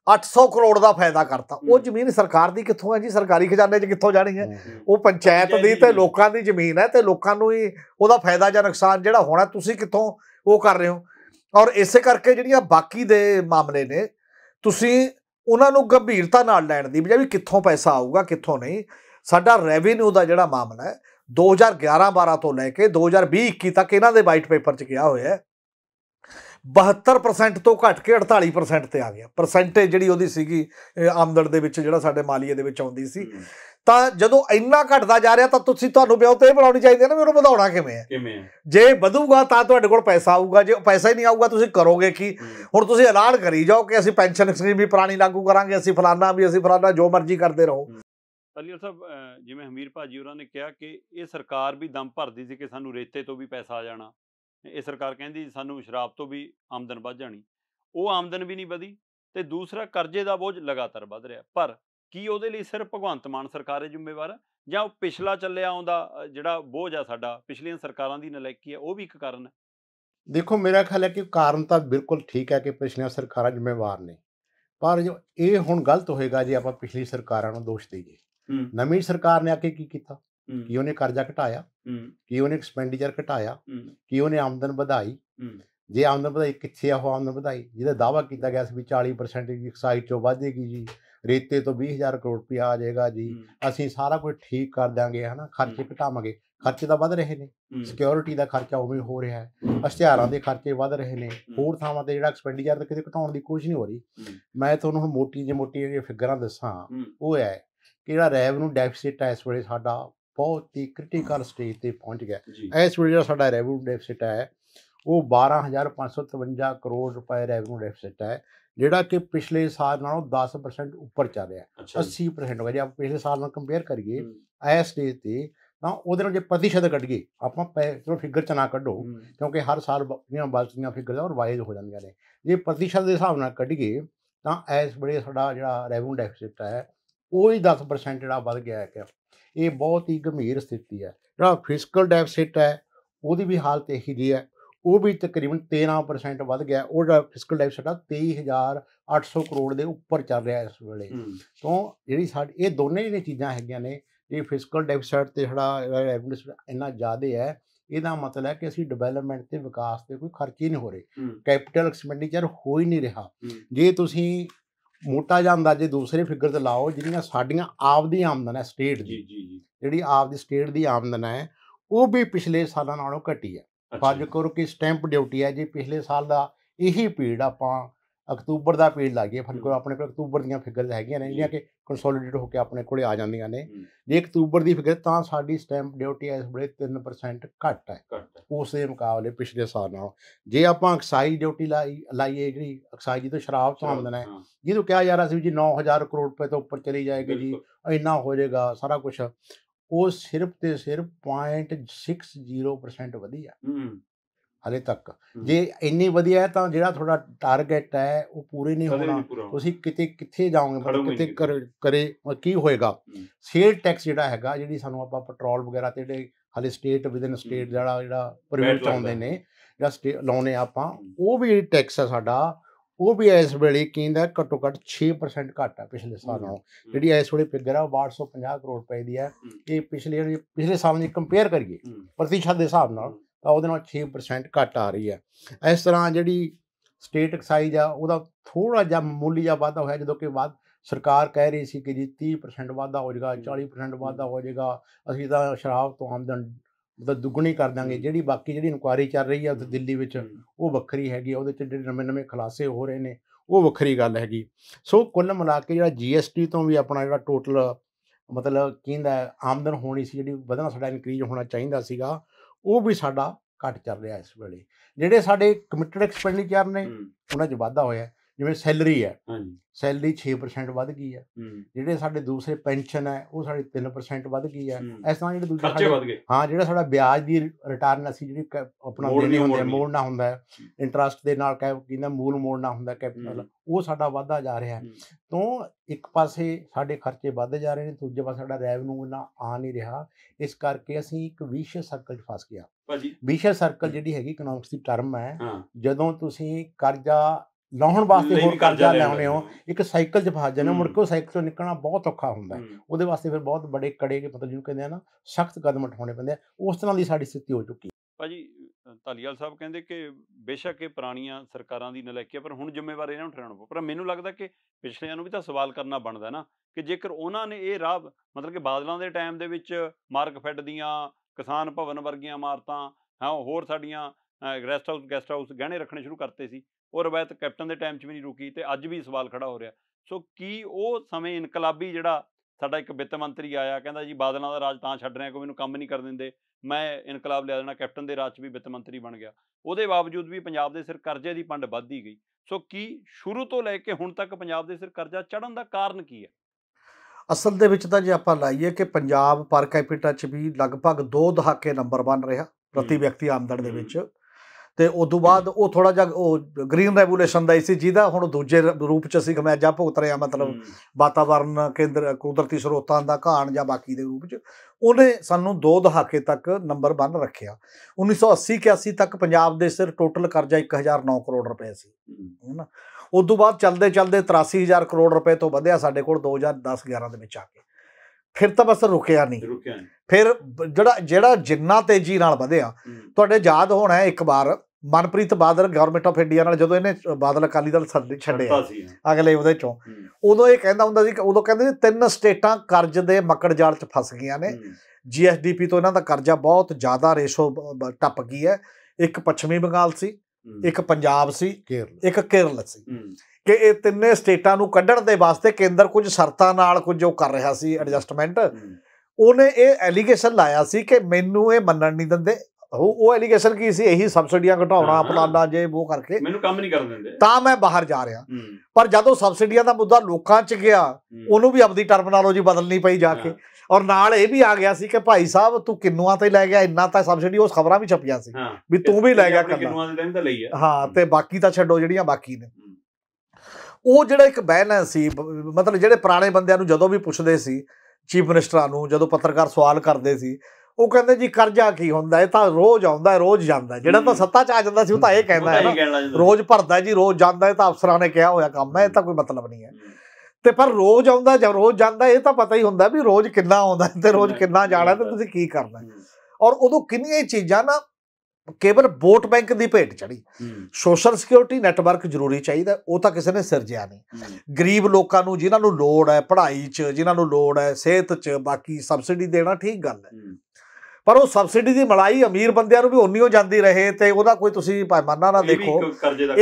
800 ਕਰੋੜ ਦਾ ਫਾਇਦਾ ਕਰਤਾ ਉਹ ਜ਼ਮੀਨ ਸਰਕਾਰ ਦੀ ਕਿੱਥੋਂ ਹੈ ਜੀ ਸਰਕਾਰੀ ਖਜ਼ਾਨੇ 'ਚ ਕਿੱਥੋਂ ਜਾਣੀ ਹੈ ਉਹ ਪੰਚਾਇਤ ਦੀ ਤੇ ਲੋਕਾਂ ਦੀ ਜ਼ਮੀਨ ਹੈ ਤੇ ਲੋਕਾਂ ਨੂੰ ਹੀ ਉਹਦਾ ਫਾਇਦਾ ਜਾਂ ਨੁਕਸਾਨ ਜਿਹੜਾ ਹੋਣਾ ਤੁਸੀਂ ਕਿੱਥੋਂ ਉਹ ਕਰ ਰਹੇ ਹੋ ਔਰ ਇਸੇ ਕਰਕੇ ਜਿਹੜੀਆਂ ਬਾਕੀ ਦੇ ਮਾਮਲੇ ਨੇ ਤੁਸੀਂ ਉਹਨਾਂ ਨੂੰ ਗੰਭੀਰਤਾ ਨਾਲ ਲੈਣ ਦੀ ਬਜਾਏ ਵੀ ਕਿੱਥੋਂ ਪੈਸਾ ਆਊਗਾ ਕਿੱਥੋਂ ਨਹੀਂ ਸਾਡਾ ਰੈਵਨਿਊ ਦਾ ਜਿਹੜਾ ਮਾਮਲਾ ਹੈ 2011-12 ਤੋਂ ਲੈ ਕੇ 2020-21 ਤੱਕ ਇਹਨਾਂ ਦੇ ਵਾਈਟ ਪੇਪਰ 'ਚ ਕਿਹਾ ਹੋਇਆ ਹੈ 72% ਤੋਂ ਘਟ ਕੇ 48% ਤੇ ਆ ਗਿਆ ਪਰਸੈਂਟੇਜ ਜਿਹੜੀ ਉਹਦੀ ਸੀਗੀ ਆਮਦਨ ਦੇ ਵਿੱਚ ਜਿਹੜਾ ਸਾਡੇ ਮਾਲੀਏ ਦੇ ਵਿੱਚ ਆਉਂਦੀ ਸੀ ਤਾਂ ਜਦੋਂ ਇੰਨਾ ਘਟਦਾ ਜਾ ਰਿਹਾ ਤਾਂ ਤੁਸੀਂ ਤੁਹਾਨੂੰ ਬਿਆਹ ਤੇ ਬਣਾਉਣੀ ਚਾਹੀਦੀ ਹੈ ਨਾ ਵੀ ਉਹਨੂੰ ਵਧਾਉਣਾ ਕਿਵੇਂ ਹੈ ਕਿਵੇਂ ਜੇ ਵਧੂਗਾ ਤਾਂ ਤੁਹਾਡੇ ਕੋਲ ਪੈਸਾ ਆਊਗਾ ਜੇ ਪੈਸਾ ਹੀ ਨਹੀਂ ਆਊਗਾ ਤੁਸੀਂ ਕਰੋਗੇ ਕੀ ਹੁਣ ਤੁਸੀਂ ਐਲਾਨ ਕਰੀ ਜਾਓ ਕਿ ਅਸੀਂ ਪੈਨਸ਼ਨ ਸਕੀਮ ਵੀ ਪੁਰਾਣੀ ਲਾਗੂ ਕਰਾਂਗੇ ਅਸੀਂ ਫਲਾਨਾ ਵੀ ਅਸੀਂ ਫਲਾਨਾ ਜੋ ਮਰਜ਼ੀ ਕਰਦੇ ਰਹੋ ਅਲੀਓ ਸਾਹਿਬ ਜਿਵੇਂ ਹਮੀਰ ਭਾਜੀ ਉਹਨਾਂ ਨੇ ਕਿਹਾ ਕਿ ਇਹ ਸਰਕਾਰ ਵੀ ਦਮ ਭਰਦੀ ਸੀ ਕਿ ਸਾਨੂੰ ਰੇਤੇ ਤੋਂ ਵੀ ਪੈਸਾ ਆ ਜਾਣਾ ਇਹ ਸਰਕਾਰ ਕਹਿੰਦੀ ਸਾਨੂੰ ਸ਼ਰਾਬ ਤੋਂ ਵੀ ਆਮਦਨ ਵੱਧ ਜਾਣੀ ਉਹ ਆਮਦਨ ਵੀ ਨਹੀਂ ਵਧੀ ਤੇ ਦੂਸਰਾ ਕਰਜ਼ੇ ਦਾ ਬੋਝ ਲਗਾਤਾਰ ਵੱਧ ਰਿਹਾ ਪਰ ਕੀ ਉਹਦੇ ਲਈ ਸਿਰ ਭਗਵੰਤ ਮਾਨ ਸਰਕਾਰ ਹੈ ਜ਼ਿੰਮੇਵਾਰ ਜਾਂ ਉਹ ਪਿਛਲਾ ਚੱਲਿਆ ਆਉਂਦਾ ਜਿਹੜਾ ਬੋਝ ਆ ਸਾਡਾ ਪਿਛਲੀਆਂ ਸਰਕਾਰਾਂ ਦੀ ਨਲਾਇਕੀ ਹੈ ਉਹ ਵੀ ਇੱਕ ਕਾਰਨ ਹੈ ਦੇਖੋ ਮੇਰਾ ਖਿਆਲ ਹੈ ਕਿ ਕਾਰਨ ਤਾਂ ਬਿਲਕੁਲ ਠੀਕ ਹੈ ਕਿ ਪਿਛਲੀਆਂ ਸਰਕਾਰਾਂ ਜ਼ਿੰਮੇਵਾਰ ਨੇ ਪਰ ਜੋ ਇਹ ਹੁਣ ਗਲਤ ਹੋਏਗਾ ਜੇ ਆਪਾਂ ਪਿਛਲੀ ਸਰਕਾਰਾਂ ਨੂੰ ਦੋਸ਼ ਦੇਈਏ ਨਵੀਂ ਸਰਕਾਰ ਨੇ ਆ ਕੇ ਕੀ ਕੀਤਾ ਕਿ ਉਹਨੇ ਕਰਜ਼ਾ ਘਟਾਇਆ ਕਿ ਉਹਨੇ ਐਕਸਪੈਂਡੀਚਰ ਘਟਾਇਆ ਕਿ ਉਹਨੇ ਆਮਦਨ ਵਧਾਈ ਜੇ ਆਮਦਨ ਵਧਾਈ ਕਿੱਥੇ ਆ ਉਹ ਆਮਦਨ ਵਧਾਈ ਜਿਹਦਾ ਦਾਵਾ ਕੀਤਾ ਗਿਆ ਸੀ ਵੀ 40% ਦੀ ਐਕਸਾਈਜ਼ ਚੋਂ ਵਧੇਗੀ ਜੀ ਰੇਤੇ ਤੋਂ 20000 ਕਰੋੜ ਰੁਪਇਆ ਆ ਜਾਏਗਾ ਜੀ ਅਸੀਂ ਸਾਰਾ ਕੁਝ ਠੀਕ ਕਰ ਦਾਂਗੇ ਹਨਾ ਖਰਚੇ ਘਟਾਵਾਂਗੇ ਖਰਚੇ ਤਾਂ ਵਧ ਰਹੇ ਨੇ ਸਿਕਿਉਰਿਟੀ ਦਾ ਖਰਚਾ ਉਵੇਂ ਹੋ ਰਿਹਾ ਹੈ ਹਥਿਆਰਾਂ ਦੇ ਖਰਚੇ ਵਧ ਰਹੇ ਨੇ ਹੋਰ ਥਾਵਾਂ ਤੇ ਜਿਹੜਾ ਐਕਸਪੈਂਡੀਚਰ ਤਾਂ ਕਿਤੇ ਘਟਾਉਣ ਦੀ ਕੋਸ਼ਿਸ਼ ਨਹੀਂ ਹੋ ਰਹੀ ਮੈਂ ਤੁਹਾਨੂੰ ਹੁਣ ਮੋਟੀ ਜਿਹੀ ਮੋਟੀ ਜਿਹੀ ਫਿਗਰਾਂ ਦੱਸਾਂ ਉਹ ਹੈ ਕਿ ਜਿਹੜਾ ਰੈਵਨਿਊ ਡੈਫਿਸਿਟ ਹੈ ਇਸ ਵੇਲੇ ਸਾਡਾ ਬਹੁਤ ਹੀ ਕ੍ਰਿਟੀਕਲ ਸਟੇਜ ਤੇ ਪਹੁੰਚ ਗਿਆ ਇਸ ਵੇਲੇ ਜਿਹੜਾ ਸਾਡਾ ਰੈਵਨਿਊ ਡੈਫਿਸਿਟ ਹੈ ਉਹ 12553 ਕਰੋੜ ਰੁਪਏ ਰੈਵਨਿਊ ਡੈਫਿਸਿਟ ਹੈ ਜਿਹੜਾ ਕਿ ਪਿਛਲੇ ਸਾਲ ਨਾਲੋਂ 10% ਉੱਪਰ ਚੱਲ ਰਿਹਾ 80% ਹੋ ਗਿਆ ਜੇ ਆਪਾਂ ਪਿਛਲੇ ਸਾਲ ਨਾਲ ਕੰਪੇਅਰ ਕਰੀਏ ਐਸ ਸਟੇਜ ਤੇ ਤਾਂ ਉਹਦੇ ਨਾਲ ਜੇ ਪ੍ਰਤੀਸ਼ਤ ਗਏ ਆਪਾਂ ਚਲੋ ਫਿਗਰ ਚ ਨਾ ਕੱਢੋ ਕਿਉਂਕਿ ਹਰ ਸਾਲ ਦੀਆਂ ਬਲਤੀਆਂ ਫਿਗਰ ਔਰ ਵਾਇਜ ਹੋ ਜਾਂਦੀਆਂ ਨੇ ਜੇ ਪ੍ਰਤੀਸ਼ਤ ਦੇ ਹਿਸਾਬ ਨਾਲ ਗਏ ਤਾਂ ਐਸ ਬੜੇ ਸਾਡਾ ਜਿਹੜਾ ਰੈਵਨਿਊ ਡੈਫਿਸਿਟ ਹੈ ਉਹ ਹੀ 10% ਜਿਹੜਾ ਵੱਧ ਗਿਆ ਹੈ ਕਿ ਇਹ ਬਹੁਤ ਹੀ ਗੰਭੀਰ ਸਥਿਤੀ ਹੈ ਜਿਹੜਾ ਫਿਸਕਲ ਡੈਫਿਸਿਟ ਹੈ ਉਹਦੀ ਵੀ ਹਾਲਤ ਇਹੀ ਜੀ ਹੈ ਉਹ ਵੀ ਤਕਰੀਬਨ 13% ਵੱਧ ਗਿਆ ਉਹ ਜਿਹੜਾ ਫਿਸਕਲ ਡੈਫਿਸਿਟ ਆ 23800 ਕਰੋੜ ਦੇ ਉੱਪਰ ਚੱਲ ਰਿਹਾ ਇਸ ਵੇਲੇ ਤੋਂ ਜਿਹੜੀ ਸਾਡੇ ਇਹ ਦੋਨੇ ਜਿਹੜੀਆਂ ਚੀਜ਼ਾਂ ਹੈਗੀਆਂ ਨੇ ਇਹ ਫਿਸਕਲ ਡੈਫਿਸਿਟ ਤੇ ਜਿਹੜਾ ਰੈਵਨਿਊ ਇੰਨਾ ਜ਼ਿਆਦਾ ਹੈ ਇਹਦਾ ਮਤਲਬ ਹੈ ਕਿ ਅਸੀਂ ਡਿਵੈਲਪਮੈਂਟ ਤੇ ਵਿਕਾਸ ਤੇ ਕੋਈ ਖਰਚ ਹੀ ਨਹੀਂ ਹੋ ਰਹੇ ਕੈਪੀਟਲ ਐਕਸਪੈਂਡੀਚਰ ਹੋ ਹੀ ਨਹੀਂ ਰਿਹਾ ਜੇ ਤੁਸੀਂ ਮੋਟਾ ਜਾਂ ਅੰਦਾਜ਼ੇ ਦੂਸਰੇ ਫਿਗਰ ਤੇ ਲਾਓ ਜਿਹੜੀਆਂ ਸਾਡੀਆਂ ਆਪ ਦੀ ਆਮਦਨ ਹੈ ਸਟੇਟ ਦੀ ਜੀ ਜੀ ਜਿਹੜੀ ਆਪ ਦੀ ਸਟੇਟ ਦੀ ਆਮਦਨ ਹੈ ਉਹ ਵੀ ਪਿਛਲੇ ਸਾਲਾਂ ਨਾਲੋਂ ਘਟੀ ਹੈ ਫਰਜ਼ ਕਰੋ ਕਿ ਸਟੈਂਪ ਡਿਊਟੀ ਹੈ ਜੀ ਪਿਛਲੇ ਸਾਲ ਦਾ ਇਹੀ ਪੀੜ ਆਪਾਂ ਅਕਤੂਬਰ ਦਾ ਪੀਰੀਅਡ ਲੱਗ ਗਿਆ ਫਿਰ ਆਪਣੇ ਕੋਲ ਅਕਤੂਬਰ ਦੀਆਂ ਫਿਗਰਸ ਹੈਗੀਆਂ ਨੇ ਜਿਹੜੀਆਂ ਕਿ ਕੰਸੋਲੀਡੇਟ ਹੋ ਕੇ ਆਪਣੇ ਕੋਲੇ ਆ ਜਾਂਦੀਆਂ ਨੇ ਜੇ ਅਕਤੂਬਰ ਦੀ ਫਿਗਰ ਤਾਂ ਸਾਡੀ ਸਟੈਂਪ ਡਿਊਟੀ ਇਸ ਵੇਲੇ 3% ਘੱਟ ਹੈ ਉਸ ਦੇ ਮੁਕਾਬਲੇ ਪਿਛਲੇ ਸਾਲ ਨਾਲ ਜੇ ਆਪਾਂ ਐਕਸਾਈਜ਼ ਡਿਊਟੀ ਲਾਈ ਲਾਈਏ ਜਿਹੜੀ ਐਕਸਾਈਜ਼ ਤੋਂ ਸ਼ਰਾਬ ਤੋਂ ਆਮਦਨ ਹੈ ਜਿਹਨੂੰ ਕਿਹਾ ਜਾ ਰਿਹਾ ਸੀ ਜੀ 9000 ਕਰੋੜ ਰੁਪਏ ਤੋਂ ਉੱਪਰ ਚਲੀ ਜਾਏਗੀ ਜੀ ਇੰਨਾ ਹੋ ਜਾਏਗਾ ਸਾਰਾ ਕੁਝ ਉਹ ਸਿਰਫ ਤੇ ਸਿਰਫ 0.60% ਵਧੀ ਆ ਹਲੇ ਤੱਕ ਜੇ ਇੰਨੀ ਵਧੀਆ ਹੈ ਤਾਂ ਜਿਹੜਾ ਤੁਹਾਡਾ ਟਾਰਗੇਟ ਹੈ ਉਹ ਪੂਰੇ ਨਹੀਂ ਹੋਣਾ ਤੁਸੀਂ ਕਿਤੇ ਕਿੱਥੇ ਜਾਓਗੇ ਕਿਤੇ ਕਰੇ ਕੀ ਹੋਏਗਾ ਸੇਲ ਟੈਕਸ ਜਿਹੜਾ ਹੈਗਾ ਜਿਹੜੀ ਸਾਨੂੰ ਆਪਾਂ ਪੈਟਰੋਲ ਵਗੈਰਾ ਤੇ ਜਿਹੜੇ ਹਲੇ ਸਟੇਟ ਵਿਦਨ ਸਟੇਟ ਜਿਹੜਾ ਜਿਹੜਾ ਪਰਮਿਟ ਚਾਉਂਦੇ ਨੇ ਜਿਹੜਾ ਲਾਉਨੇ ਆਪਾਂ ਉਹ ਵੀ ਟੈਕਸ ਹੈ ਸਾਡਾ ਉਹ ਵੀ ਇਸ ਵੇਲੇ ਕਹਿੰਦਾ ਘੱਟੋ ਘੱਟ 6% ਘੱਟ ਹੈ ਪਿਛਲੇ ਸਾਲ ਨਾਲੋਂ ਜਿਹੜੀ ਇਸ ਵੇਲੇ ਫਿਗਰ ਹੈ 850 ਕਰੋੜ ਰੁਪਏ ਦੀ ਹੈ ਇਹ ਪਿਛਲੇ ਪਿਛਲੇ ਸਾਲ ਨਾਲ ਕੰਪੇਅਰ ਕਰੀਏ ਪ੍ਰਤੀਸ਼ਤ ਦੇ ਹਿਸਾਬ ਨਾਲ ਤਾਂ ਉਹਦੇ ਨਾਲ 6% ਘਟ ਆ ਰਹੀ ਹੈ ਇਸ ਤਰ੍ਹਾਂ ਜਿਹੜੀ ਸਟੇਟ ਐਕਸਾਈਜ਼ ਆ ਉਹਦਾ ਥੋੜਾ ਜਿਹਾ ਮਾਮੂਲੀ ਜਿਹਾ ਵਾਧਾ ਹੋਇਆ ਜਦੋਂ ਕਿ ਬਾਅਦ ਸਰਕਾਰ ਕਹਿ ਰਹੀ ਸੀ ਕਿ ਜੀ 30% ਵਾਧਾ ਹੋ ਜਾਏਗਾ 40% ਵਾਧਾ ਹੋ ਜਾਏਗਾ ਅਸੀਂ ਤਾਂ ਸ਼ਰਾਬ ਤੋਂ ਆਮਦਨ ਮਤਲਬ ਦੁੱਗਣੀ ਕਰ ਦਾਂਗੇ ਜਿਹੜੀ ਬਾਕੀ ਜਿਹੜੀ ਇਨਕੁਆਰੀ ਚੱਲ ਰਹੀ ਹੈ ਉੱਥੇ ਦਿੱਲੀ ਵਿੱਚ ਉਹ ਵੱਖਰੀ ਹੈਗੀ ਉਹਦੇ ਚ ਜਿਹੜੇ ਨਵੇਂ ਨਵੇਂ ਖਲਾਸੇ ਹੋ ਰਹੇ ਨੇ ਉਹ ਵੱਖਰੀ ਗੱਲ ਹੈਗੀ ਸੋ ਕੁੱਲ ਮਿਲਾ ਕੇ ਜਿਹੜਾ ਜੀਐਸਟੀ ਤੋਂ ਵੀ ਆਪਣਾ ਜਿਹੜਾ ਟੋਟਲ ਮਤਲਬ ਕਿੰਦਾ ਆਮਦਨ ਹੋਣੀ ਸੀ ਜਿਹੜੀ ਵਧਣਾ ਸਾਡਾ ਇਨਕਰੀਜ਼ ਹੋਣਾ ਚਾਹੀਦਾ ਸੀਗਾ ਉਹ ਵੀ ਸਾਡਾ ਘਟ ਚੱਲ ਰਿਹਾ ਇਸ ਵੇਲੇ ਜਿਹੜੇ ਸਾਡੇ ਕਮਿਟਡ ਐਕਸਪੈਂਡੀਚਰ ਨੇ ਉਹਨਾਂ 'ਚ ਵਾਧਾ ਹੋਇਆ ਜਿਵੇਂ ਸੈਲਰੀ ਹੈ ਹਾਂਜੀ ਸੈਲਰੀ 6% ਵੱਧ ਗਈ ਹੈ ਜਿਹੜੇ ਸਾਡੇ ਦੂਸਰੇ ਪੈਨਸ਼ਨ ਹੈ ਉਹ ਸਾਡੇ 3% ਵੱਧ ਗਈ ਹੈ ਇਸ ਤਰ੍ਹਾਂ ਜਿਹੜੇ ਦੂਜੇ ਸਾਡੇ ਹਾਂ ਜਿਹੜਾ ਸਾਡਾ ਵਿਆਜ ਦੀ ਰਿਟਰਨ ਅਸੀਂ ਜਿਹੜੀ ਆਪਣਾ ਦੇਣੀ ਹੁੰਦੀ ਹੈ ਮੋੜਨਾ ਹੁੰਦਾ ਹੈ ਇੰਟਰਸਟ ਦੇ ਨਾਲ ਕਹਿੰਦਾ ਮੂਲ ਮੋੜਨਾ ਹੁੰਦਾ ਕੈਪੀਟਲ ਉਹ ਸਾਡਾ ਵਾਧਾ ਜਾ ਰਿਹਾ ਹੈ ਤੋਂ ਇੱਕ ਪਾਸੇ ਸਾਡੇ ਖਰਚੇ ਵੱਧ ਜਾ ਰਹੇ ਨੇ ਦੂਜੇ ਪਾਸੇ ਸਾਡਾ ਰੈਵਨਿਊ ਨਾ ਆ ਨਹੀਂ ਰਿਹਾ ਇਸ ਕਰਕੇ ਅਸੀਂ ਇੱਕ ਵਿਸ਼ੇ ਸਰਕਲ 'ਚ ਫਸ ਗਿਆ ਭਾਜੀ ਵਿਸ਼ੇ ਸਰਕਲ ਜਿਹੜੀ ਹੈਗੀ ਇਕਨੋਮਿਕਸ ਦੀ ਟਰਮ ਹੈ ਜਦੋਂ ਤੁਸੀਂ ਕਰਜ਼ਾ ਲਾਉਣ ਵਾਸਤੇ ਹੋਰ ਕਰਜ਼ਾ ਲਿਆਉਣੇ ਹੋ ਇੱਕ ਸਾਈਕਲ 'ਚ ਫਸ ਜਾਣਾ ਮੁੜ ਕੇ ਸਾਈਕਲ ਤੋਂ ਨਿਕਲਣਾ ਬਹੁਤ ਔਖਾ ਹੁੰਦਾ ਉਹਦੇ ਵਾਸਤੇ ਫਿਰ ਬਹੁਤ ਬੜੇ ਕੜੇ ਕੇ ਪਤਾ ਜਿਹਨੂੰ ਕਹਿੰਦੇ ਆ ਨਾ ਸਖਤ ਕਦਮ ਉਠਾਉਣੇ ਪੈਂਦੇ ਆ ਉਸ ਤਰ੍ਹਾਂ ਦੀ ਸਾਡੀ ਸਥਿਤੀ ਹੋ ਚੁੱਕੀ ਭਾਜੀ ਧਾਲੀਵਾਲ ਸਾਹਿਬ ਕਹਿੰਦੇ ਕਿ ਬੇਸ਼ੱਕ ਇਹ ਪੁਰਾਣੀਆਂ ਸਰਕਾਰਾਂ ਦੀ ਹੈ ਪਰ ਹੁਣ ਜ਼ਿੰਮੇਵਾਰ ਇਹਨਾਂ ਨੂੰ ਠਹਿਰਾਉਣਾ ਪਊ ਪਰ ਮੈਨੂੰ ਲੱਗਦਾ ਕਿ ਪਿਛਲਿਆਂ ਨੂੰ ਵੀ ਤਾਂ ਸਵਾਲ ਕਰਨਾ ਬਣਦਾ ਨਾ ਕਿ ਜੇਕਰ ਉਹਨਾਂ ਨੇ ਇਹ ਰਾਹ ਮਤਲਬ ਕਿ ਬਾਦਲਾਂ ਦੇ ਟਾਈਮ ਦੇ ਵਿੱਚ ਮਾਰਕ ਫੈੱਡ ਦੀਆਂ ਕਿਸਾਨ ਭਵਨ ਵਰਗੀਆਂ ਇਮਾਰਤਾਂ ਹਾਂ ਹੋਰ ਸਾਡੀਆਂ ਗੈਸਟ ਹਾਊਸ ਗੈਸਟ ਹਾਊਸ ਗਹਿਣੇ ਰੱਖਣੇ ਸ਼ੁਰੂ ਕਰਤੇ ਸੀ ਉਹ ਰਵਾਇਤ ਕੈਪਟਨ ਦੇ ਟਾਈਮ 'ਚ ਵੀ ਨਹੀਂ ਰੁਕੀ ਤੇ ਅੱਜ ਵੀ ਸਵਾਲ ਖੜਾ ਹੋ ਰਿਹਾ ਸੋ ਕੀ ਉਹ ਸਮੇਂ ਇਨਕਲਾਬੀ ਜਿਹੜਾ ਸਾਡਾ ਇੱਕ ਵਿੱਤ ਮੰਤਰੀ ਆਇਆ ਕਹਿੰਦਾ ਜੀ ਬਾਦਲਾਂ ਦਾ ਰਾਜ ਤਾਂ ਛੱਡ ਰਿਹਾ ਕੋਈ ਮੈਨੂੰ ਕੰਮ ਨਹੀਂ ਕਰ ਦਿੰਦੇ ਮੈਂ ਇਨਕਲਾਬ ਲਿਆ ਦੇਣਾ ਕੈਪਟਨ ਦੇ ਰਾਜ 'ਚ ਵੀ ਵਿੱਤ ਮੰਤਰੀ ਬਣ ਗਿਆ ਉਹਦੇ ਬਾਵਜੂਦ ਵੀ ਪੰਜਾਬ ਦੇ ਸਿਰ ਕਰਜ਼ੇ ਦੀ ਪੰਡ ਵੱਧਦੀ ਗਈ ਸੋ ਕੀ ਸ਼ੁਰੂ ਤੋਂ ਲੈ ਕੇ ਹੁਣ ਤੱਕ ਪੰਜਾਬ ਦੇ ਸਿਰ ਕਰਜ਼ਾ ਚੜਨ ਦਾ ਕਾਰਨ ਕੀ ਹੈ ਅਸਲ ਦੇ ਵਿੱਚ ਤਾਂ ਜੇ ਆਪਾਂ ਲਾਈਏ ਕਿ ਪੰਜਾਬ ਪਰ ਕੈਪੀਟਾ 'ਚ ਵੀ ਲਗਭਗ 2 ਦਹਾਕੇ ਨੰਬਰ 1 ਰਿਹਾ ਪ੍ਰਤੀ ਵਿਅਕਤੀ ਆਮਦਨ ਦੇ ਵਿੱਚ ਤੇ ਉਸ ਤੋਂ ਬਾਅਦ ਉਹ ਥੋੜਾ ਜਿਹਾ ਉਹ ਗ੍ਰੀਨ ਰੈਵੋਲੂਸ਼ਨ ਦਾ ਸੀ ਜਿਹਦਾ ਹੁਣ ਦੂਜੇ ਰੂਪ ਚ ਅਸੀਂ ਜਾ ਭੁਗਤ ਰਿਆ ਮਤਲਬ ਵਾਤਾਵਰਣ ਕੇਂਦਰ ਕੁਦਰਤੀ ਸਰੋਤਾਂ ਦਾ ਘਾਣ ਜਾਂ ਬਾਕੀ ਦੇ ਰੂਪ ਚ ਉਹਨੇ ਸਾਨੂੰ ਦੋ ਦਹਾਕੇ ਤੱਕ ਨੰਬਰ 1 ਰੱਖਿਆ 1980-81 ਤੱਕ ਪੰਜਾਬ ਦੇ ਸਿਰ ਟੋਟਲ ਕਰਜ਼ਾ 1009 ਕਰੋੜ ਰੁਪਏ ਸੀ ਹੈਨਾ ਉਸ ਤੋਂ ਬਾਅਦ ਚੱਲਦੇ ਚੱਲਦੇ 83000 ਕਰੋੜ ਰੁਪਏ ਤੋਂ ਵਧਿਆ ਸਾਡੇ ਕੋਲ 2010-11 ਦੇ ਵਿੱਚ ਆ ਕੇ ਫਿਰ ਤਾਂ ਬਸ ਰੁਕਿਆ ਨਹੀਂ ਰੁਕਿਆ ਨਹੀਂ ਫਿਰ ਜਿਹੜਾ ਜਿਹੜਾ ਜਿੰਨਾ ਤੇਜ਼ੀ ਨਾਲ ਵਧਿਆ ਤੁਹਾਡੇ ਯਾਦ ਹੋਣਾ ਹੈ ਇੱਕ ਵਾਰ Manpreet Badal government of India ਨਾਲ ਜਦੋਂ ਇਹਨੇ ਬਾਦਲ ਅਕਾਲੀ ਦਲ ਛੱਡਿਆ ਅਗਲੇ ਉਹਦੇ ਚੋਂ ਉਦੋਂ ਇਹ ਕਹਿੰਦਾ ਹੁੰਦਾ ਸੀ ਕਿ ਉਦੋਂ ਕਹਿੰਦੇ ਸੀ ਤਿੰਨ ਸਟੇਟਾਂ ਕਰਜ਼ ਦੇ ਮੱਕੜ ਜਾਲ 'ਚ ਫਸ ਗਈਆਂ ਨੇ ਜੀਐਸਡੀਪੀ ਤੋਂ ਇਹਨਾਂ ਦਾ ਕਰਜ਼ਾ ਬਹੁਤ ਜ਼ਿਆਦਾ ਰੇਸ਼ੋ ਟੱਪ ਗਈ ਹੈ ਇੱਕ ਪੱਛਮੀ ਬੰਗਾਲ ਸੀ ਇੱਕ ਪੰਜਾਬ ਸੀ ਇੱਕ ਕੇਰਲ ਸੀ ਕਿ ਇਹ ਤਿੰਨੇ ਸਟੇਟਾਂ ਨੂੰ ਕੱਢਣ ਦੇ ਵਾਸਤੇ ਕੇਂਦਰ ਕੁਝ ਸ਼ਰਤਾਂ ਨਾਲ ਕੁਝ ਉਹ ਕਰ ਰਿਹਾ ਸੀ ਐਡਜਸਟਮੈਂਟ ਉਹਨੇ ਇਹ ਐਲੀਗੇਸ਼ਨ ਲਾਇਆ ਸੀ ਕਿ ਮੈਨੂੰ ਇਹ ਮੰਨਣ ਨਹੀਂ ਦਿੰਦੇ ਉਹ ਐਲੀਗੇਸ਼ਨ ਕੀ ਸੀ ਇਹੀ ਸਬਸਿਡੀਆਂ ਘਟਾਉਣਾ ਆਪਣਾ ਜੇ ਉਹ ਕਰਕੇ ਮੈਨੂੰ ਕੰਮ ਨਹੀਂ ਕਰਨ ਦਿੰਦੇ ਤਾਂ ਮੈਂ ਬਾਹਰ ਜਾ ਰਿਹਾ ਪਰ ਜਦੋਂ ਸਬਸਿਡੀਆਂ ਦਾ ਮੁੱਦਾ ਲੋਕਾਂ 'ਚ ਗਿਆ ਉਹਨੂੰ ਵੀ ਆਪਦੀ ਟਰਮਨੋਲੋਜੀ ਬਦਲਣੀ ਪਈ ਜਾ ਕੇ ਔਰ ਨਾਲ ਇਹ ਵੀ ਆ ਗਿਆ ਸੀ ਕਿ ਭਾਈ ਸਾਹਿਬ ਤੂੰ ਕਿੰਨੂਆਂ ਤੇ ਲੈ ਗਿਆ ਇੰਨਾ ਤਾਂ ਸਬਸਿਡੀ ਉਸ ਖਬਰਾਂ ਵੀ ਛਪੀਆਂ ਸੀ ਵੀ ਤੂੰ ਵੀ ਲੈ ਗਿਆ ਕੱਲਾ ਕਿੰਨੂਆਂ ਦੇ ਤਾਂ ਲਈ ਹੈ ਹਾਂ ਤੇ ਬਾਕੀ ਤਾਂ ਛੱਡੋ ਜਿਹੜੀਆਂ ਬਾਕੀ ਨੇ ਉਹ ਜਿਹੜਾ ਇੱਕ ਬੈਲੈਂਸ ਸੀ ਮਤਲਬ ਜਿਹੜੇ ਪੁਰਾਣੇ ਬੰਦਿਆਂ ਨੂੰ ਜਦੋਂ ਵੀ ਪੁੱਛਦੇ ਸੀ ਚੀਫ ਮਿਨਿਸਟਰਾਂ ਨੂੰ ਜਦੋਂ ਪੱਤਰਕਾਰ ਸਵਾਲ ਕਰਦੇ ਸੀ ਉਹ ਕਹਿੰਦੇ ਜੀ ਕਰਜ਼ਾ ਕੀ ਹੁੰਦਾ ਇਹ ਤਾਂ ਰੋਜ਼ ਆਉਂਦਾ ਰੋਜ਼ ਜਾਂਦਾ ਜਿਹੜਾ ਤਾਂ ਸੱਤਾ 'ਚ ਆ ਜਾਂਦਾ ਸੀ ਉਹ ਤਾਂ ਇਹ ਕਹਿੰਦਾ ਹੈ ਰੋਜ਼ ਭਰਦਾ ਜੀ ਰੋਜ਼ ਜਾਂਦਾ ਇਹ ਤਾਂ ਅਫਸਰਾਂ ਨੇ ਕਿਹਾ ਹੋਇਆ ਕੰਮ ਹੈ ਇਹ ਤਾਂ ਕੋਈ ਮਤਲਬ ਨਹੀਂ ਹੈ ਤੇ ਪਰ ਰੋਜ਼ ਆਉਂਦਾ ਜਾਂ ਰੋਜ਼ ਜਾਂਦਾ ਇਹ ਤਾਂ ਪਤਾ ਹੀ ਹੁੰਦਾ ਵੀ ਰੋਜ਼ ਕਿੰਨਾ ਆਉਂਦਾ ਤੇ ਰੋਜ਼ ਕਿੰਨਾ ਜਾਣਾ ਤੇ ਤੁਸੀਂ ਕੀ ਕਰਨਾ ਔਰ ਉਦੋਂ ਕਿੰਨੀਆਂ ਚੀਜ਼ਾਂ ਨਾ ਕੇਵਲ ਵੋਟ ਬੈਂਕ ਦੀ ਭੇਟ ਚੜੀ ਸੋਸ਼ਲ ਸਿਕਿਉਰਿਟੀ ਨੈਟਵਰਕ ਜ਼ਰੂਰੀ ਚਾਹੀਦਾ ਉਹ ਤਾਂ ਕਿਸੇ ਨੇ ਸਿਰਜਿਆ ਨਹੀਂ ਗਰੀਬ ਲੋਕਾਂ ਨੂੰ ਜਿਨ੍ਹਾਂ ਨੂੰ ਲੋੜ ਹੈ ਪੜ੍ਹਾਈ 'ਚ ਜਿਨ੍ਹਾਂ ਨੂੰ ਲੋੜ ਹੈ ਸਿਹਤ 'ਚ ਬਾਕੀ ਸਬਸਿਡੀ ਦੇਣਾ ਠੀਕ ਗੱਲ ਹੈ ਪਰ ਉਹ ਸਬਸਿਡੀ ਦੀ ਮਲਾਈ ਅਮੀਰ ਬੰਦਿਆਂ ਨੂੰ ਵੀ ਉਨੀ ਹੋ ਜਾਂਦੀ ਰਹੇ ਤੇ ਉਹਦਾ ਕੋਈ ਤੁਸੀਂ ਪੈਮਾਨਾ ਨਾ ਦੇਖੋ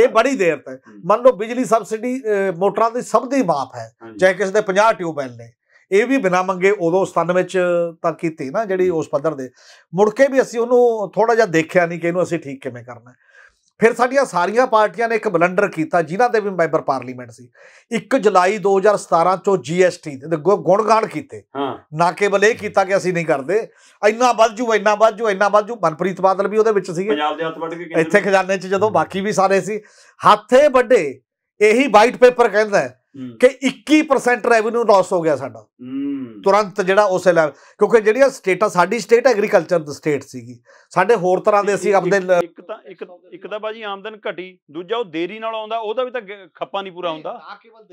ਇਹ ਬੜੀ ਦੇਰ ਤੱਕ ਮੰਨ ਲਓ ਬਿਜਲੀ ਸਬਸਿਡੀ ਮੋਟਰਾਂ ਦੀ ਸਭ ਦੀ ਮਾਫ ਹੈ ਚਾਹੇ ਕਿਸੇ ਦੇ 50 ਟਿਊਬਵੈਲ ਨੇ ਇਹ ਵੀ ਬਿਨਾ ਮੰਗੇ ਉਦੋਂ 97 ਚ ਤਾਂ ਕੀਤੀ ਨਾ ਜਿਹੜੀ ਉਸ ਪੱਧਰ ਦੇ ਮੁੜ ਕੇ ਵੀ ਅਸੀਂ ਉਹਨੂੰ ਥੋੜਾ ਜਿਹਾ ਦੇਖਿਆ ਨਹੀਂ ਕਿ ਇਹਨੂੰ ਅਸੀਂ ਠੀਕ ਕਿਵੇਂ ਕਰਨਾ ਫਿਰ ਸਾਡੀਆਂ ਸਾਰੀਆਂ ਪਾਰਟੀਆਂ ਨੇ ਇੱਕ ਬਲੰਡਰ ਕੀਤਾ ਜਿਨ੍ਹਾਂ ਦੇ ਵੀ ਮੈਂਬਰ ਪਾਰਲੀਮੈਂਟ ਸੀ 1 ਜੁਲਾਈ 2017 ਚੋਂ ਜੀਐਸਟੀ ਦੇ ਗੁਣਗਾਣ ਕੀਤੇ ਹਾਂ ਨਾ ਕੇਵਲ ਇਹ ਕੀਤਾ ਕਿ ਅਸੀਂ ਨਹੀਂ ਕਰਦੇ ਇੰਨਾ ਵੱਧ ਜੂ ਇੰਨਾ ਵੱਧ ਜੂ ਇੰਨਾ ਵੱਧ ਜੂ ਮਨਪ੍ਰੀਤ ਬਾਦਲ ਵੀ ਉਹਦੇ ਵਿੱਚ ਸੀਗੇ ਪੰਜਾਬ ਦੇ ਹੱਥ ਵੱਢ ਕੇ ਇੱਥੇ ਖਜ਼ਾਨੇ 'ਚ ਜਦੋਂ ਬਾਕੀ ਵੀ ਸਾਰੇ ਸੀ ਹੱਥੇ ਵੱਡੇ ਇਹੀ ਵਾਈਟ ਪੇਪਰ ਕਹਿੰਦਾ ਹੈ ਕਿ 21% ਰੈਵਨਿਊ ਲਾਸ ਹੋ ਗਿਆ ਸਾਡਾ ਤੁਰੰਤ ਜਿਹੜਾ ਉਸੇ ਲੈਵਲ ਕਿਉਂਕਿ ਜਿਹੜੀਆਂ ਸਟੇਟਾਂ ਸਾਡੀ ਸਟੇਟ ਐਗਰੀਕਲਚਰ ਦੀ ਸਟੇਟ ਸੀਗੀ ਸਾਡੇ ਹੋਰ ਤਰ੍ਹਾਂ ਦੇ ਅਸੀਂ ਆਪਦੇ ਇੱਕ ਤਾਂ ਇੱਕ ਇੱਕ ਤਾਂ ਬਾਜੀ ਆਮਦਨ ਘਟੀ ਦੂਜਾ ਉਹ ਦੇਰੀ ਨਾਲ ਆਉਂਦਾ ਉਹਦਾ ਵੀ ਤਾਂ ਖੱਪਾ ਨਹੀਂ ਪੂਰਾ ਹੁੰਦਾ